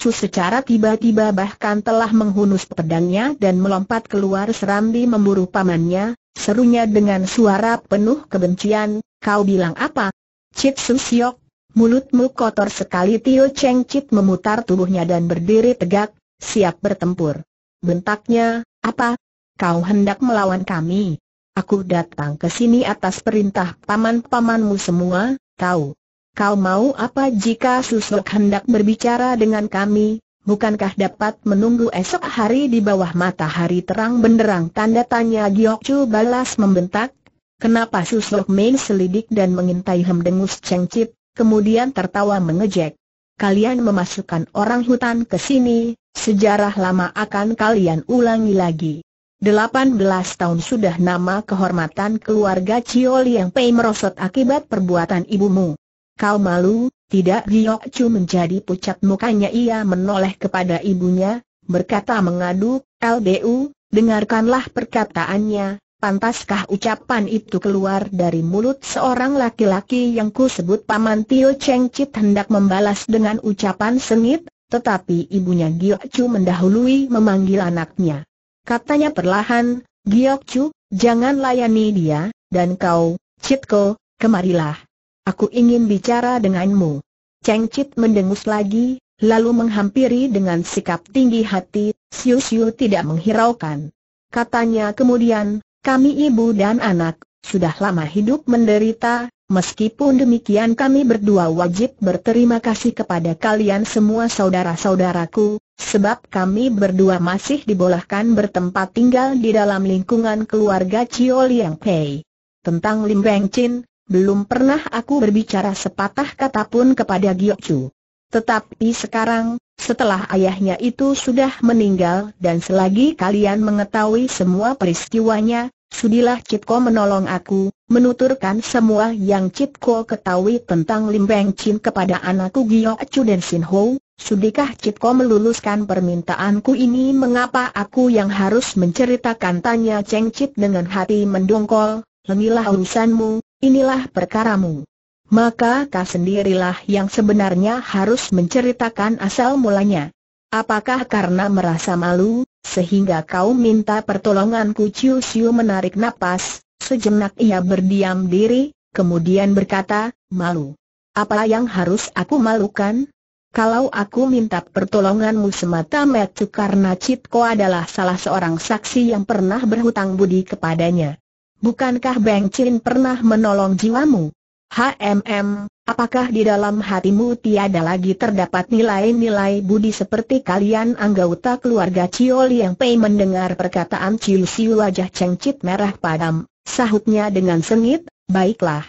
Chu secara tiba-tiba bahkan telah menghunus pedangnya dan melompat keluar serambi memburu pamannya, serunya dengan suara penuh kebencian, kau bilang apa, Cip Susiok, mulutmu kotor sekali Tio Cheng Cip memutar tubuhnya dan berdiri tegak, siap bertempur. Bentaknya, apa? Kau hendak melawan kami? Aku datang ke sini atas perintah paman-pamanmu semua, tahu. Kau mau apa jika Susok hendak berbicara dengan kami, bukankah dapat menunggu esok hari di bawah matahari terang benderang? Tanda tanya Giok balas membentak, Kenapa Susok main selidik dan mengintai hemdengus cengcip, kemudian tertawa mengejek. Kalian memasukkan orang hutan ke sini, sejarah lama akan kalian ulangi lagi. 18 tahun sudah nama kehormatan keluarga Cio yang Pei merosot akibat perbuatan ibumu. Kau malu, tidak Giyok Chu menjadi pucat mukanya ia menoleh kepada ibunya, berkata mengadu, LBU, dengarkanlah perkataannya, Pantaskah ucapan itu keluar dari mulut seorang laki-laki yang ku sebut Paman Tio Cheng Chit hendak membalas dengan ucapan sengit, tetapi ibunya Giok Chu mendahului memanggil anaknya. Katanya perlahan, Giok Chu, jangan layani dia, dan kau, Citko, kemarilah. Aku ingin bicara denganmu. Cheng Chit mendengus lagi, lalu menghampiri dengan sikap tinggi hati, Siu Siu tidak menghiraukan. Katanya kemudian, kami ibu dan anak, sudah lama hidup menderita, meskipun demikian kami berdua wajib berterima kasih kepada kalian semua saudara-saudaraku, sebab kami berdua masih dibolehkan bertempat tinggal di dalam lingkungan keluarga Chio Liang Pei. Tentang Lim Beng Chin, belum pernah aku berbicara sepatah kata pun kepada Gio Chu. Tetapi sekarang, setelah ayahnya itu sudah meninggal dan selagi kalian mengetahui semua peristiwanya, Sudilah Cipko menolong aku, menuturkan semua yang Cipko ketahui tentang Lim Beng Chin kepada anakku Gio Chu dan Sin Ho, sudikah Cipko meluluskan permintaanku ini mengapa aku yang harus menceritakan tanya Cheng Cip dengan hati mendongkol, lemilah urusanmu, inilah perkaramu. Maka kau sendirilah yang sebenarnya harus menceritakan asal mulanya. Apakah karena merasa malu, sehingga kau minta pertolonganku Chiu Siu menarik napas, sejenak ia berdiam diri, kemudian berkata, malu. Apa yang harus aku malukan? Kalau aku minta pertolonganmu semata-mata karena Citko adalah salah seorang saksi yang pernah berhutang budi kepadanya. Bukankah Beng Chin pernah menolong jiwamu? HMM, apakah di dalam hatimu tiada lagi terdapat nilai-nilai budi seperti kalian anggota keluarga Cio yang Pei mendengar perkataan Chiu Siu wajah cengcit merah padam, sahutnya dengan sengit, baiklah.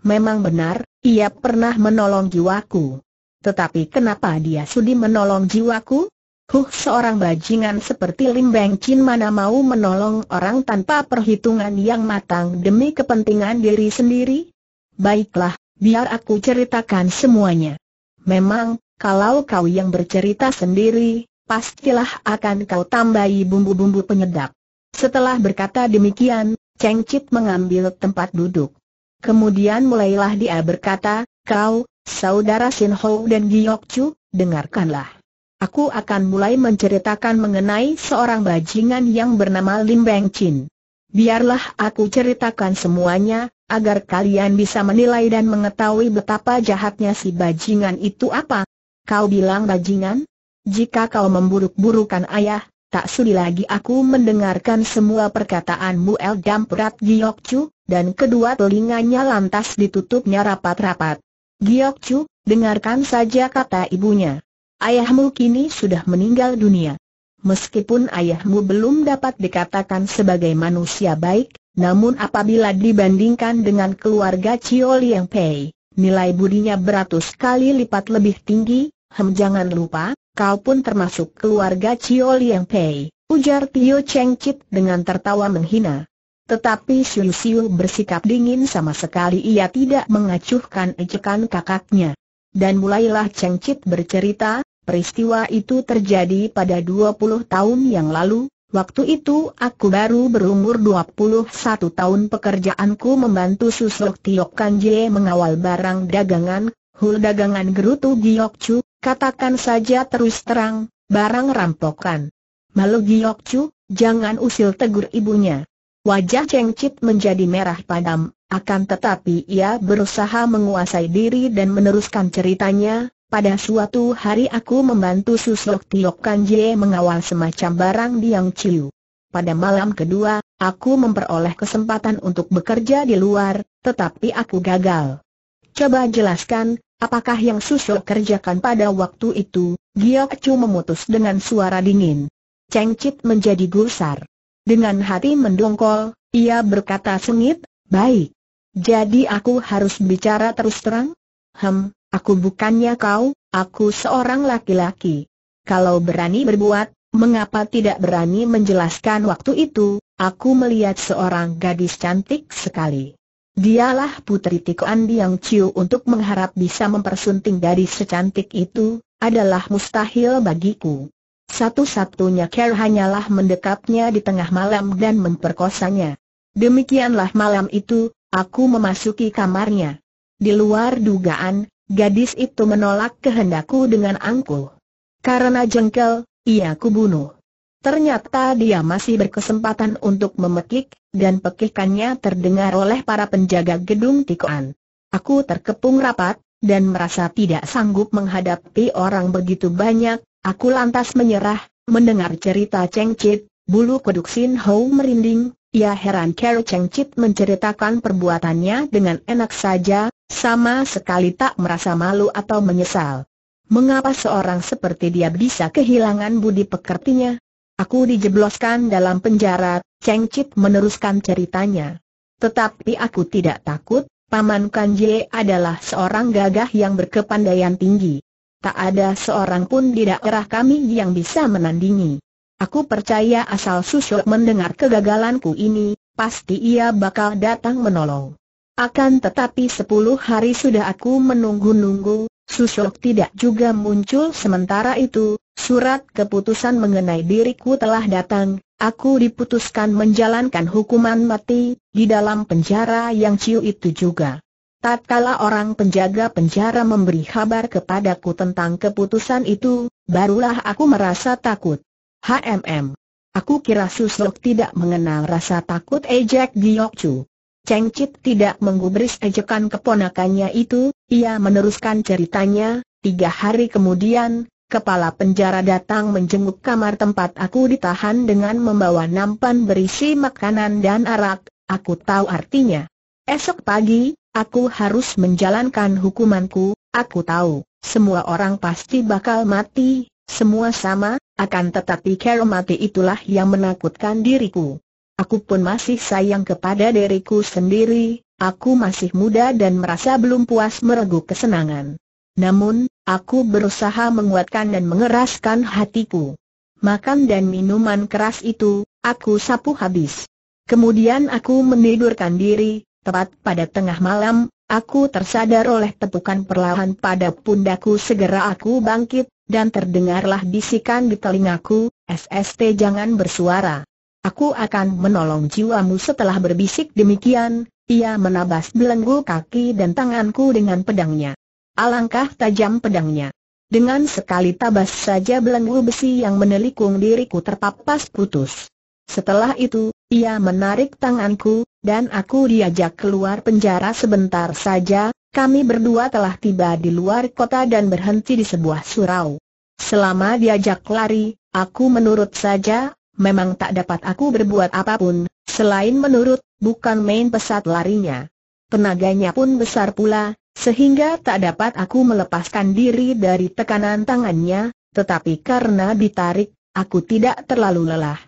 Memang benar, ia pernah menolong jiwaku. Tetapi kenapa dia sudi menolong jiwaku? Huh seorang bajingan seperti Lim Beng Chin mana mau menolong orang tanpa perhitungan yang matang demi kepentingan diri sendiri? Baiklah, biar aku ceritakan semuanya. Memang, kalau kau yang bercerita sendiri, pastilah akan kau tambahi bumbu-bumbu penyedap. Setelah berkata demikian, Cheng Chit mengambil tempat duduk. Kemudian mulailah dia berkata, kau, saudara Sin Ho dan Giok Chu, dengarkanlah. Aku akan mulai menceritakan mengenai seorang bajingan yang bernama Lim Beng Chin. Biarlah aku ceritakan semuanya, agar kalian bisa menilai dan mengetahui betapa jahatnya si bajingan itu apa. Kau bilang bajingan? Jika kau memburuk-burukan ayah, tak sudi lagi aku mendengarkan semua perkataanmu El Damprat Chu, dan kedua telinganya lantas ditutupnya rapat-rapat. Chu, dengarkan saja kata ibunya. Ayahmu kini sudah meninggal dunia. Meskipun ayahmu belum dapat dikatakan sebagai manusia baik, namun apabila dibandingkan dengan keluarga Chio Liang Pei, nilai budinya beratus kali lipat lebih tinggi, hem jangan lupa, kau pun termasuk keluarga Chio Liang Pei, ujar Tio Cheng Chit dengan tertawa menghina. Tetapi Xiu Xiu bersikap dingin sama sekali ia tidak mengacuhkan ejekan kakaknya. Dan mulailah Cheng Chit bercerita, peristiwa itu terjadi pada 20 tahun yang lalu, Waktu itu aku baru berumur 21 tahun pekerjaanku membantu susuk Tiok Kanje mengawal barang dagangan, hul dagangan gerutu chu katakan saja terus terang, barang rampokan. Malu chu jangan usil tegur ibunya. Wajah Cheng Chit menjadi merah padam, akan tetapi ia berusaha menguasai diri dan meneruskan ceritanya, pada suatu hari aku membantu Susok Tiok Kanje mengawal semacam barang di Yang Chiu. Pada malam kedua, aku memperoleh kesempatan untuk bekerja di luar, tetapi aku gagal. Coba jelaskan, apakah yang Susok kerjakan pada waktu itu, Giok Chu memutus dengan suara dingin. Cheng Chit menjadi gusar. Dengan hati mendongkol, ia berkata sengit, baik. Jadi aku harus bicara terus terang? Hem, Aku bukannya kau, aku seorang laki-laki. Kalau berani berbuat, mengapa tidak berani menjelaskan waktu itu, aku melihat seorang gadis cantik sekali. Dialah putri Tiko Andi yang Ciu untuk mengharap bisa mempersunting gadis secantik itu, adalah mustahil bagiku. Satu-satunya care hanyalah mendekapnya di tengah malam dan memperkosanya. Demikianlah malam itu, aku memasuki kamarnya. Di luar dugaan, Gadis itu menolak kehendakku dengan angkuh. Karena jengkel, ia kubunuh. Ternyata dia masih berkesempatan untuk memekik, dan pekikannya terdengar oleh para penjaga gedung tikoan. Aku terkepung rapat, dan merasa tidak sanggup menghadapi orang begitu banyak, aku lantas menyerah, mendengar cerita Cheng Chit, bulu kuduk Sin Ho merinding, ia heran Kero Cheng Chit menceritakan perbuatannya dengan enak saja, sama sekali tak merasa malu atau menyesal. Mengapa seorang seperti dia bisa kehilangan budi pekertinya? Aku dijebloskan dalam penjara, Cheng Chit meneruskan ceritanya. Tetapi aku tidak takut, Paman Kanje adalah seorang gagah yang berkepandaian tinggi. Tak ada seorang pun di daerah kami yang bisa menandingi. Aku percaya asal Susyo mendengar kegagalanku ini, pasti ia bakal datang menolong. Akan tetapi sepuluh hari sudah aku menunggu-nunggu, Susuk tidak juga muncul sementara itu, surat keputusan mengenai diriku telah datang, aku diputuskan menjalankan hukuman mati, di dalam penjara yang ciu itu juga. Tatkala orang penjaga penjara memberi kabar kepadaku tentang keputusan itu, barulah aku merasa takut. HMM. Aku kira Susok tidak mengenal rasa takut ejek Giokcu. Cheng Chit tidak menggubris ejekan keponakannya itu, ia meneruskan ceritanya, tiga hari kemudian, kepala penjara datang menjenguk kamar tempat aku ditahan dengan membawa nampan berisi makanan dan arak, aku tahu artinya. Esok pagi, aku harus menjalankan hukumanku, aku tahu, semua orang pasti bakal mati, semua sama, akan tetapi care mati itulah yang menakutkan diriku. Aku pun masih sayang kepada diriku sendiri, aku masih muda dan merasa belum puas meregu kesenangan. Namun, aku berusaha menguatkan dan mengeraskan hatiku. Makan dan minuman keras itu, aku sapu habis. Kemudian aku menidurkan diri, tepat pada tengah malam, aku tersadar oleh tepukan perlahan pada pundaku segera aku bangkit, dan terdengarlah bisikan di telingaku, SST jangan bersuara aku akan menolong jiwamu setelah berbisik demikian, ia menabas belenggu kaki dan tanganku dengan pedangnya. Alangkah tajam pedangnya. Dengan sekali tabas saja belenggu besi yang menelikung diriku terpapas putus. Setelah itu, ia menarik tanganku, dan aku diajak keluar penjara sebentar saja, kami berdua telah tiba di luar kota dan berhenti di sebuah surau. Selama diajak lari, aku menurut saja memang tak dapat aku berbuat apapun, selain menurut, bukan main pesat larinya. Tenaganya pun besar pula, sehingga tak dapat aku melepaskan diri dari tekanan tangannya, tetapi karena ditarik, aku tidak terlalu lelah.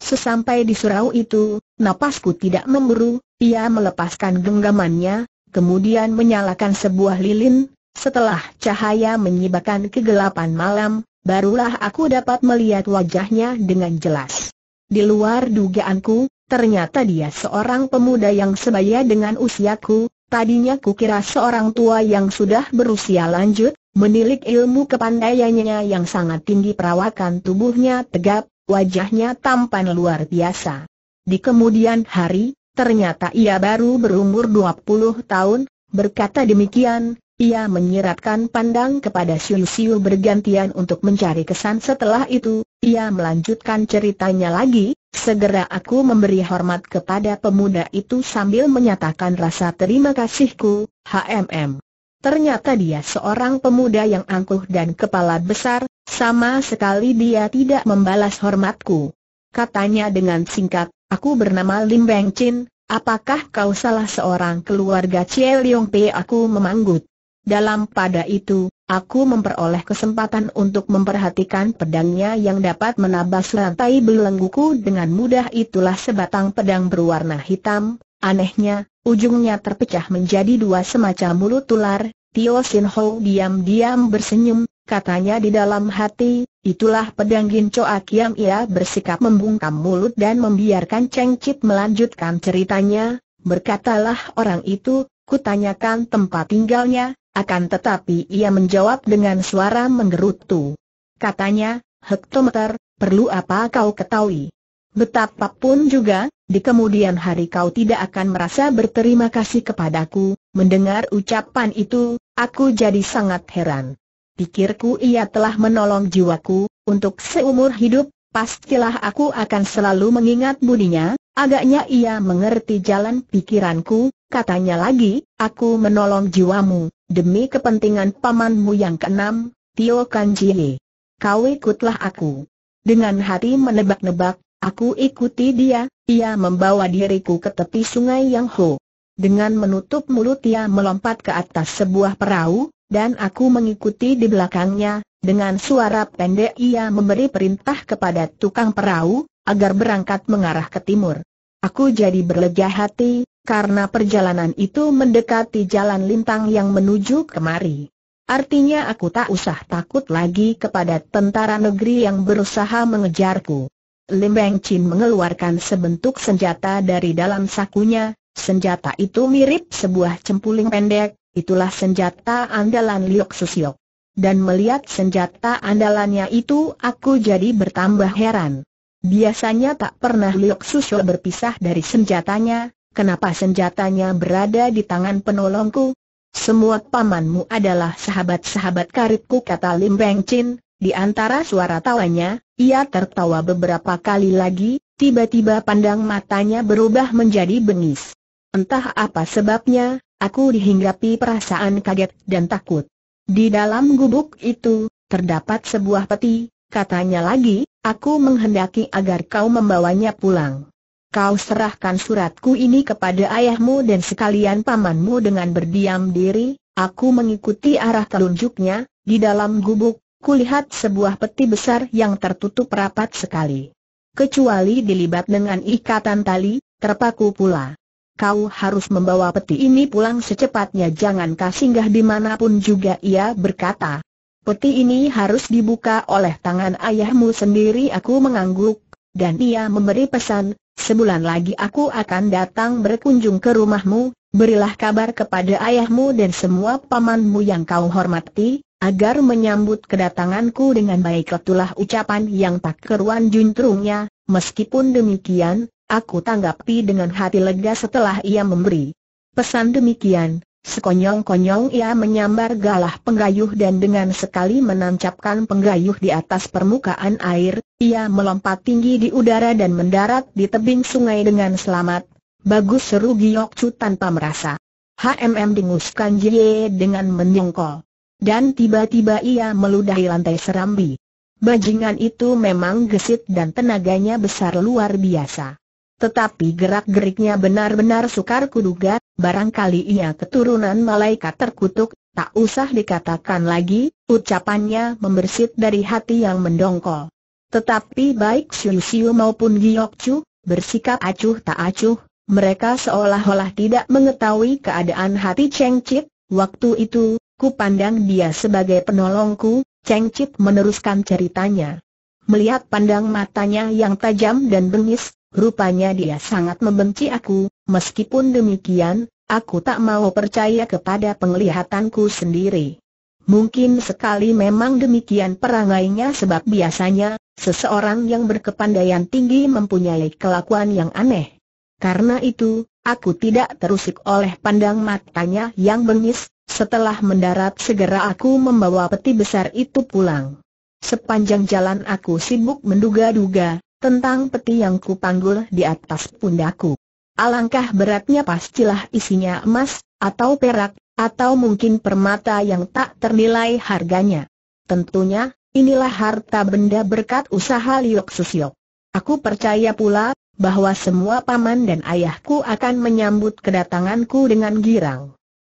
Sesampai di surau itu, napasku tidak memburu, ia melepaskan genggamannya, kemudian menyalakan sebuah lilin, setelah cahaya menyibakan kegelapan malam, barulah aku dapat melihat wajahnya dengan jelas. Di luar dugaanku, ternyata dia seorang pemuda yang sebaya dengan usiaku, tadinya kukira seorang tua yang sudah berusia lanjut, menilik ilmu kepandaiannya yang sangat tinggi perawakan tubuhnya tegap, wajahnya tampan luar biasa. Di kemudian hari, ternyata ia baru berumur 20 tahun, berkata demikian, ia menyiratkan pandang kepada Siu Siu bergantian untuk mencari kesan setelah itu, ia melanjutkan ceritanya lagi, segera aku memberi hormat kepada pemuda itu sambil menyatakan rasa terima kasihku, HMM. Ternyata dia seorang pemuda yang angkuh dan kepala besar, sama sekali dia tidak membalas hormatku. Katanya dengan singkat, aku bernama Lim Beng Chin, apakah kau salah seorang keluarga Cie Leong Pei? Aku memanggut. Dalam pada itu, aku memperoleh kesempatan untuk memperhatikan pedangnya yang dapat menabas lantai belengguku dengan mudah itulah sebatang pedang berwarna hitam, anehnya, ujungnya terpecah menjadi dua semacam mulut tular. Tio Sin Ho diam-diam bersenyum, katanya di dalam hati, itulah pedang Ginco Akiam ia bersikap membungkam mulut dan membiarkan Cheng Chit melanjutkan ceritanya, berkatalah orang itu, kutanyakan tempat tinggalnya, akan tetapi ia menjawab dengan suara menggerutu. Katanya, hektometer, perlu apa kau ketahui? Betapapun juga, di kemudian hari kau tidak akan merasa berterima kasih kepadaku, mendengar ucapan itu, aku jadi sangat heran. Pikirku ia telah menolong jiwaku, untuk seumur hidup, Pastilah aku akan selalu mengingat budinya, agaknya ia mengerti jalan pikiranku, katanya lagi, aku menolong jiwamu, demi kepentingan pamanmu yang keenam, Tio Kanjie. Kau ikutlah aku. Dengan hati menebak-nebak, aku ikuti dia, ia membawa diriku ke tepi sungai yang ho. Dengan menutup mulut ia melompat ke atas sebuah perahu, dan aku mengikuti di belakangnya, dengan suara pendek ia memberi perintah kepada tukang perahu, agar berangkat mengarah ke timur. Aku jadi berlega hati, karena perjalanan itu mendekati jalan lintang yang menuju kemari. Artinya aku tak usah takut lagi kepada tentara negeri yang berusaha mengejarku. Lim Beng Chin mengeluarkan sebentuk senjata dari dalam sakunya, senjata itu mirip sebuah cempuling pendek, itulah senjata andalan Liok Susiok dan melihat senjata andalannya itu aku jadi bertambah heran. Biasanya tak pernah Liok Susho berpisah dari senjatanya, kenapa senjatanya berada di tangan penolongku? Semua pamanmu adalah sahabat-sahabat karibku kata Lim Beng Chin, di antara suara tawanya, ia tertawa beberapa kali lagi, tiba-tiba pandang matanya berubah menjadi bengis. Entah apa sebabnya, aku dihinggapi perasaan kaget dan takut. Di dalam gubuk itu, terdapat sebuah peti, katanya lagi, aku menghendaki agar kau membawanya pulang. Kau serahkan suratku ini kepada ayahmu dan sekalian pamanmu dengan berdiam diri, aku mengikuti arah telunjuknya, di dalam gubuk, kulihat sebuah peti besar yang tertutup rapat sekali. Kecuali dilibat dengan ikatan tali, terpaku pula kau harus membawa peti ini pulang secepatnya jangan kau dimanapun juga ia berkata. Peti ini harus dibuka oleh tangan ayahmu sendiri aku mengangguk, dan ia memberi pesan, sebulan lagi aku akan datang berkunjung ke rumahmu, berilah kabar kepada ayahmu dan semua pamanmu yang kau hormati, agar menyambut kedatanganku dengan baik itulah ucapan yang tak keruan juntrungnya, meskipun demikian, Aku tanggapi dengan hati lega setelah ia memberi pesan demikian. Sekonyong-konyong ia menyambar galah penggayuh dan dengan sekali menancapkan penggayuh di atas permukaan air, ia melompat tinggi di udara dan mendarat di tebing sungai dengan selamat. Bagus seru Giok Chu tanpa merasa. HMM dinguskan Jie dengan menyongkol. Dan tiba-tiba ia meludahi lantai serambi. Bajingan itu memang gesit dan tenaganya besar luar biasa. Tetapi gerak-geriknya benar-benar sukar kuduga, barangkali ia keturunan malaikat terkutuk, tak usah dikatakan lagi, ucapannya membersit dari hati yang mendongkol. Tetapi baik Siu Siu maupun Giok Chu, bersikap acuh tak acuh, mereka seolah-olah tidak mengetahui keadaan hati Cheng Chit, waktu itu, ku pandang dia sebagai penolongku, Cheng Chit meneruskan ceritanya. Melihat pandang matanya yang tajam dan bengis, Rupanya dia sangat membenci aku, meskipun demikian, aku tak mau percaya kepada penglihatanku sendiri. Mungkin sekali memang demikian perangainya sebab biasanya, seseorang yang berkepandaian tinggi mempunyai kelakuan yang aneh. Karena itu, aku tidak terusik oleh pandang matanya yang bengis, setelah mendarat segera aku membawa peti besar itu pulang. Sepanjang jalan aku sibuk menduga-duga, tentang peti yang kupanggul di atas pundaku. Alangkah beratnya pastilah isinya emas, atau perak, atau mungkin permata yang tak ternilai harganya. Tentunya, inilah harta benda berkat usaha Liok Susiok. Aku percaya pula, bahwa semua paman dan ayahku akan menyambut kedatanganku dengan girang.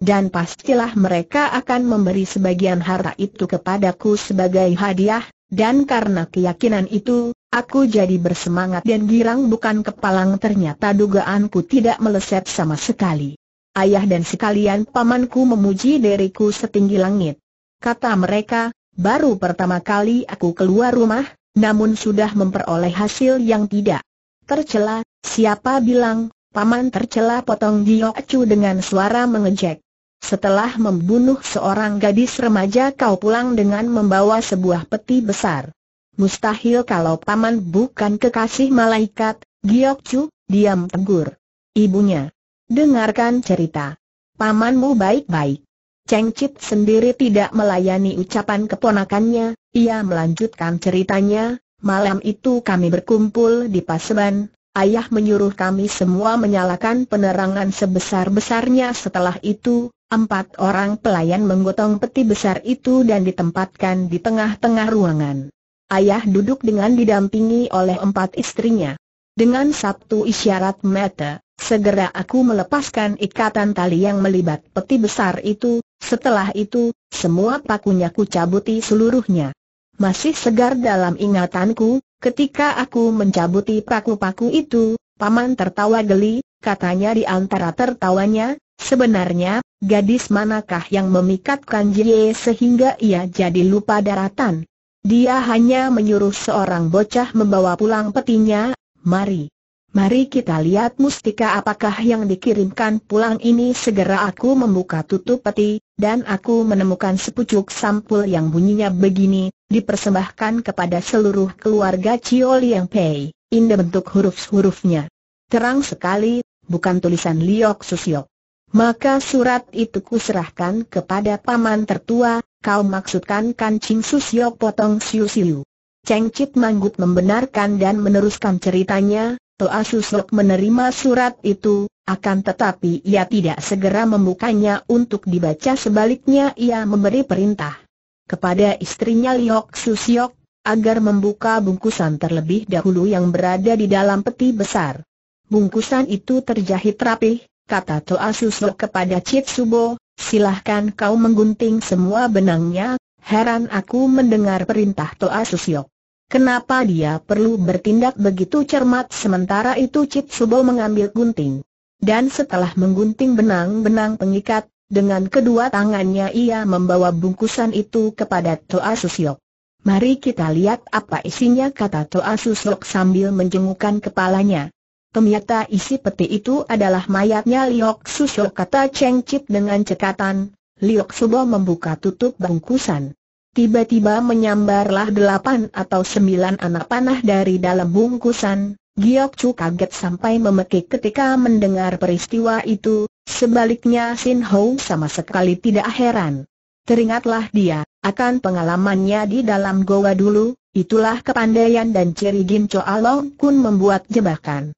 Dan pastilah mereka akan memberi sebagian harta itu kepadaku sebagai hadiah, dan karena keyakinan itu, aku jadi bersemangat dan girang bukan kepalang ternyata dugaanku tidak meleset sama sekali. Ayah dan sekalian pamanku memuji diriku setinggi langit. Kata mereka, baru pertama kali aku keluar rumah, namun sudah memperoleh hasil yang tidak tercela. Siapa bilang, paman tercela potong Gio Acu dengan suara mengejek. Setelah membunuh seorang gadis remaja kau pulang dengan membawa sebuah peti besar. Mustahil kalau paman bukan kekasih malaikat, Giok Chu, diam tegur. Ibunya. Dengarkan cerita. Pamanmu baik-baik. Cheng Chit sendiri tidak melayani ucapan keponakannya, ia melanjutkan ceritanya, malam itu kami berkumpul di Paseban, ayah menyuruh kami semua menyalakan penerangan sebesar-besarnya setelah itu, Empat orang pelayan menggotong peti besar itu dan ditempatkan di tengah-tengah ruangan. Ayah duduk dengan didampingi oleh empat istrinya. Dengan satu isyarat mata, segera aku melepaskan ikatan tali yang melibat peti besar itu, setelah itu, semua pakunya ku cabuti seluruhnya. Masih segar dalam ingatanku, ketika aku mencabuti paku-paku itu, paman tertawa geli, katanya di antara tertawanya, Sebenarnya, gadis manakah yang memikatkan Jie sehingga ia jadi lupa daratan? Dia hanya menyuruh seorang bocah membawa pulang petinya, mari. Mari kita lihat mustika apakah yang dikirimkan pulang ini Segera aku membuka tutup peti, dan aku menemukan sepucuk sampul yang bunyinya begini Dipersembahkan kepada seluruh keluarga Chio Liang Pei Indah bentuk huruf-hurufnya Terang sekali, bukan tulisan Liok Susiok maka surat itu kuserahkan kepada paman tertua, kau maksudkan kancing susio potong siu siu. Cheng Chit Manggut membenarkan dan meneruskan ceritanya, Toa Susok menerima surat itu, akan tetapi ia tidak segera membukanya untuk dibaca sebaliknya ia memberi perintah kepada istrinya Liok Susiok, agar membuka bungkusan terlebih dahulu yang berada di dalam peti besar. Bungkusan itu terjahit rapih, kata Toa Suso kepada Subo, silahkan kau menggunting semua benangnya, heran aku mendengar perintah Toa Susyo. Kenapa dia perlu bertindak begitu cermat sementara itu Subo mengambil gunting. Dan setelah menggunting benang-benang pengikat, dengan kedua tangannya ia membawa bungkusan itu kepada Toa Susyo. Mari kita lihat apa isinya kata Toa Susok sambil menjengukkan kepalanya. Ternyata isi peti itu adalah mayatnya Liok Susho kata Cheng Chit dengan cekatan. Liok Subo membuka tutup bungkusan. Tiba-tiba menyambarlah delapan atau sembilan anak panah dari dalam bungkusan. Giok Chu kaget sampai memekik ketika mendengar peristiwa itu, sebaliknya Sin Ho sama sekali tidak heran. Teringatlah dia, akan pengalamannya di dalam goa dulu, itulah kepandaian dan ciri Gim Cho Along Kun membuat jebakan.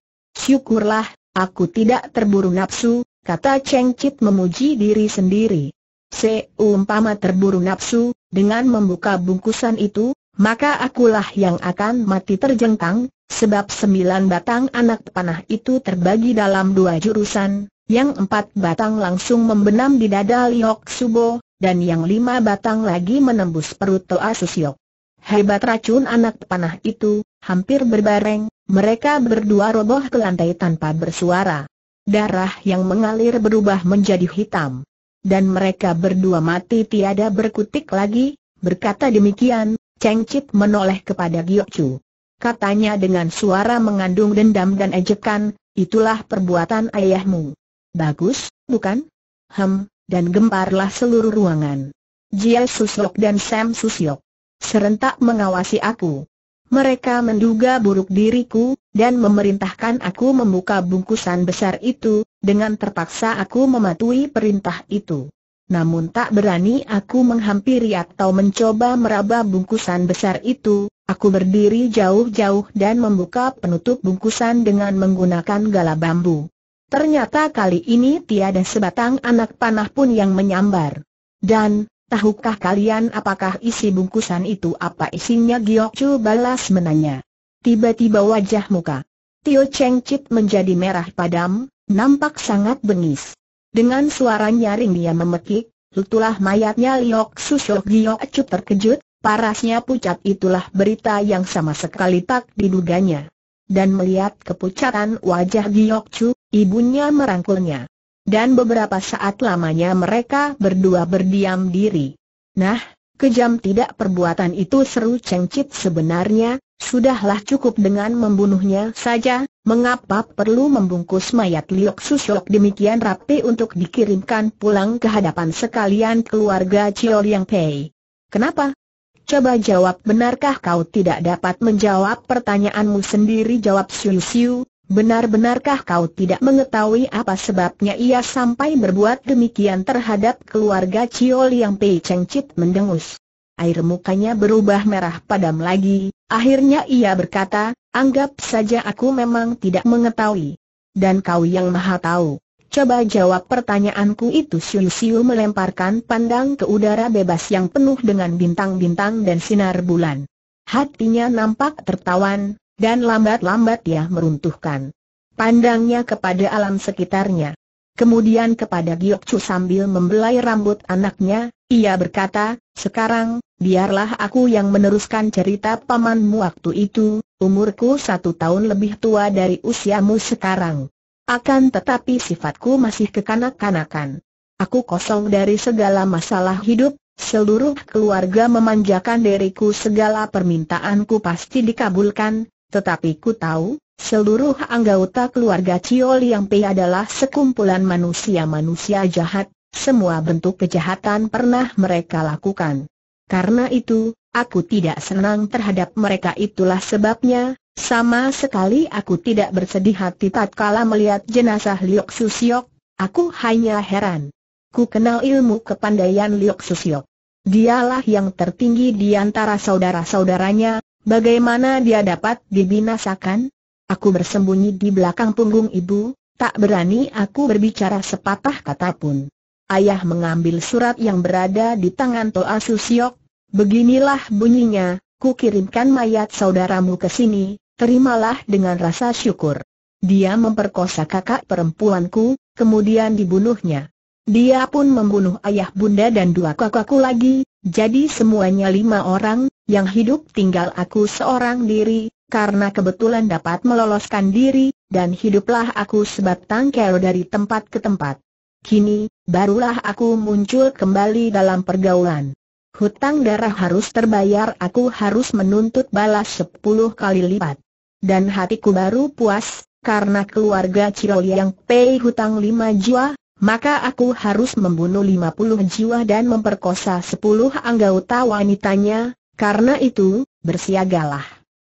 Syukurlah, aku tidak terburu nafsu, kata Cheng Chit memuji diri sendiri. Seumpama terburu nafsu, dengan membuka bungkusan itu, maka akulah yang akan mati terjengkang, sebab sembilan batang anak panah itu terbagi dalam dua jurusan, yang empat batang langsung membenam di dada Liok Subo, dan yang lima batang lagi menembus perut Toa Susyok. Hebat racun anak panah itu, Hampir berbareng, mereka berdua roboh ke lantai tanpa bersuara. Darah yang mengalir berubah menjadi hitam. Dan mereka berdua mati tiada berkutik lagi, berkata demikian, Cheng Chit menoleh kepada Giok Chu. Katanya dengan suara mengandung dendam dan ejekan, itulah perbuatan ayahmu. Bagus, bukan? Hem, dan gemparlah seluruh ruangan. Jia Susyok dan Sam Susyok. Serentak mengawasi aku. Mereka menduga buruk diriku, dan memerintahkan aku membuka bungkusan besar itu, dengan terpaksa aku mematuhi perintah itu. Namun tak berani aku menghampiri atau mencoba meraba bungkusan besar itu, aku berdiri jauh-jauh dan membuka penutup bungkusan dengan menggunakan gala bambu. Ternyata kali ini tiada sebatang anak panah pun yang menyambar. Dan, Tahukah kalian apakah isi bungkusan itu apa isinya Giok Chu balas menanya. Tiba-tiba wajah muka. Tio Cheng Chit menjadi merah padam, nampak sangat bengis. Dengan suara nyaring dia memekik, lutulah mayatnya Liok Susok Giok Chu terkejut, parasnya pucat itulah berita yang sama sekali tak diduganya. Dan melihat kepucatan wajah Giok Chu, ibunya merangkulnya. Dan beberapa saat lamanya mereka berdua berdiam diri. Nah, kejam tidak perbuatan itu seru Cheng sebenarnya, sudahlah cukup dengan membunuhnya saja, mengapa perlu membungkus mayat Liok Susyok demikian rapi untuk dikirimkan pulang ke hadapan sekalian keluarga Chio Liang Pei. Kenapa? Coba jawab benarkah kau tidak dapat menjawab pertanyaanmu sendiri jawab Siu Siu, Benar-benarkah kau tidak mengetahui apa sebabnya ia sampai berbuat demikian terhadap keluarga Ciol yang Pei Cheng Chit mendengus? Air mukanya berubah merah padam lagi, akhirnya ia berkata, anggap saja aku memang tidak mengetahui. Dan kau yang maha tahu. Coba jawab pertanyaanku itu Siu Siu melemparkan pandang ke udara bebas yang penuh dengan bintang-bintang dan sinar bulan. Hatinya nampak tertawan, dan lambat-lambat dia meruntuhkan pandangnya kepada alam sekitarnya. Kemudian kepada Giokcu sambil membelai rambut anaknya, ia berkata, sekarang, biarlah aku yang meneruskan cerita pamanmu waktu itu, umurku satu tahun lebih tua dari usiamu sekarang. Akan tetapi sifatku masih kekanak-kanakan. Aku kosong dari segala masalah hidup, seluruh keluarga memanjakan diriku segala permintaanku pasti dikabulkan, tetapi ku tahu, seluruh anggota keluarga Cio Liang Pei adalah sekumpulan manusia-manusia jahat, semua bentuk kejahatan pernah mereka lakukan. Karena itu, aku tidak senang terhadap mereka itulah sebabnya, sama sekali aku tidak bersedih hati tatkala melihat jenazah Liok Susiok, aku hanya heran. Ku kenal ilmu kepandaian Liok Susiok. Dialah yang tertinggi di antara saudara-saudaranya, Bagaimana dia dapat dibinasakan? Aku bersembunyi di belakang punggung ibu, tak berani aku berbicara sepatah kata pun. Ayah mengambil surat yang berada di tangan Toa Susiok. Beginilah bunyinya, ku kirimkan mayat saudaramu ke sini, terimalah dengan rasa syukur. Dia memperkosa kakak perempuanku, kemudian dibunuhnya. Dia pun membunuh ayah bunda dan dua kakakku lagi, jadi semuanya lima orang, yang hidup tinggal aku seorang diri, karena kebetulan dapat meloloskan diri, dan hiduplah aku sebatang kero dari tempat ke tempat. Kini, barulah aku muncul kembali dalam pergaulan. Hutang darah harus terbayar aku harus menuntut balas sepuluh kali lipat. Dan hatiku baru puas, karena keluarga Ciro yang pay hutang lima jua maka aku harus membunuh lima puluh jiwa dan memperkosa sepuluh anggota wanitanya, karena itu, bersiagalah.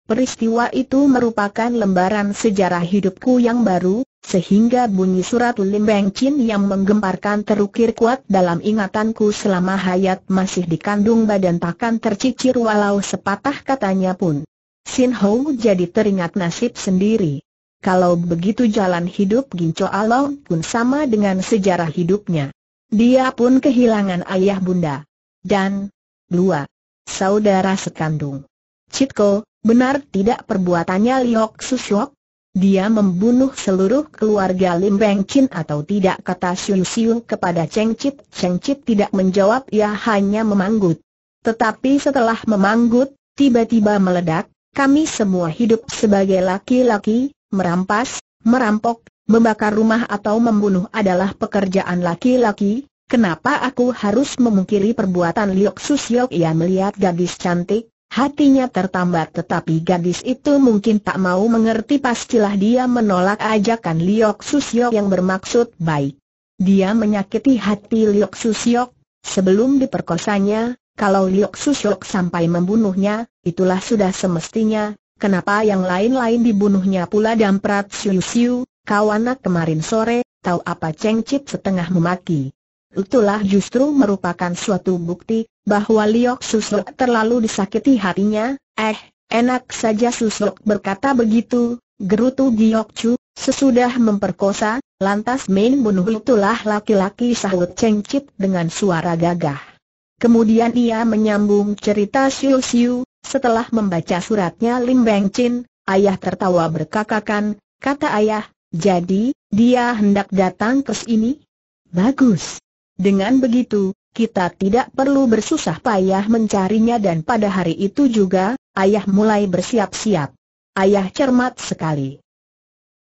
Peristiwa itu merupakan lembaran sejarah hidupku yang baru, sehingga bunyi surat Lim Beng Chin yang menggemparkan terukir kuat dalam ingatanku selama hayat masih dikandung badan takkan tercicir walau sepatah katanya pun. Sin Ho jadi teringat nasib sendiri kalau begitu jalan hidup Ginco Along pun sama dengan sejarah hidupnya. Dia pun kehilangan ayah bunda. Dan, dua, saudara sekandung. Citko, benar tidak perbuatannya Liok Susyok? Dia membunuh seluruh keluarga Lim Beng Chin atau tidak kata Siu Siu kepada Cheng Chit. Cheng Chit tidak menjawab ia hanya memanggut. Tetapi setelah memanggut, tiba-tiba meledak, kami semua hidup sebagai laki-laki, merampas, merampok, membakar rumah atau membunuh adalah pekerjaan laki-laki, kenapa aku harus memungkiri perbuatan Liok Susiok? Ia melihat gadis cantik, hatinya tertambat tetapi gadis itu mungkin tak mau mengerti pastilah dia menolak ajakan Liok Susiok yang bermaksud baik. Dia menyakiti hati Liok Susiok, sebelum diperkosanya, kalau Liok Susiok sampai membunuhnya, itulah sudah semestinya, Kenapa yang lain-lain dibunuhnya pula Damprat Siu Siu, kau anak kemarin sore, tahu apa Cheng Chip setengah memaki. Itulah justru merupakan suatu bukti, bahwa Liok Susuk terlalu disakiti hatinya, eh, enak saja Susuk berkata begitu, gerutu Giok Chu, sesudah memperkosa, lantas main bunuh itulah laki-laki sahut Cheng Chip dengan suara gagah. Kemudian ia menyambung cerita Siu Siu, setelah membaca suratnya Lim Beng Chin, ayah tertawa berkakakan, kata ayah, jadi, dia hendak datang ke sini? Bagus. Dengan begitu, kita tidak perlu bersusah payah mencarinya dan pada hari itu juga, ayah mulai bersiap-siap. Ayah cermat sekali.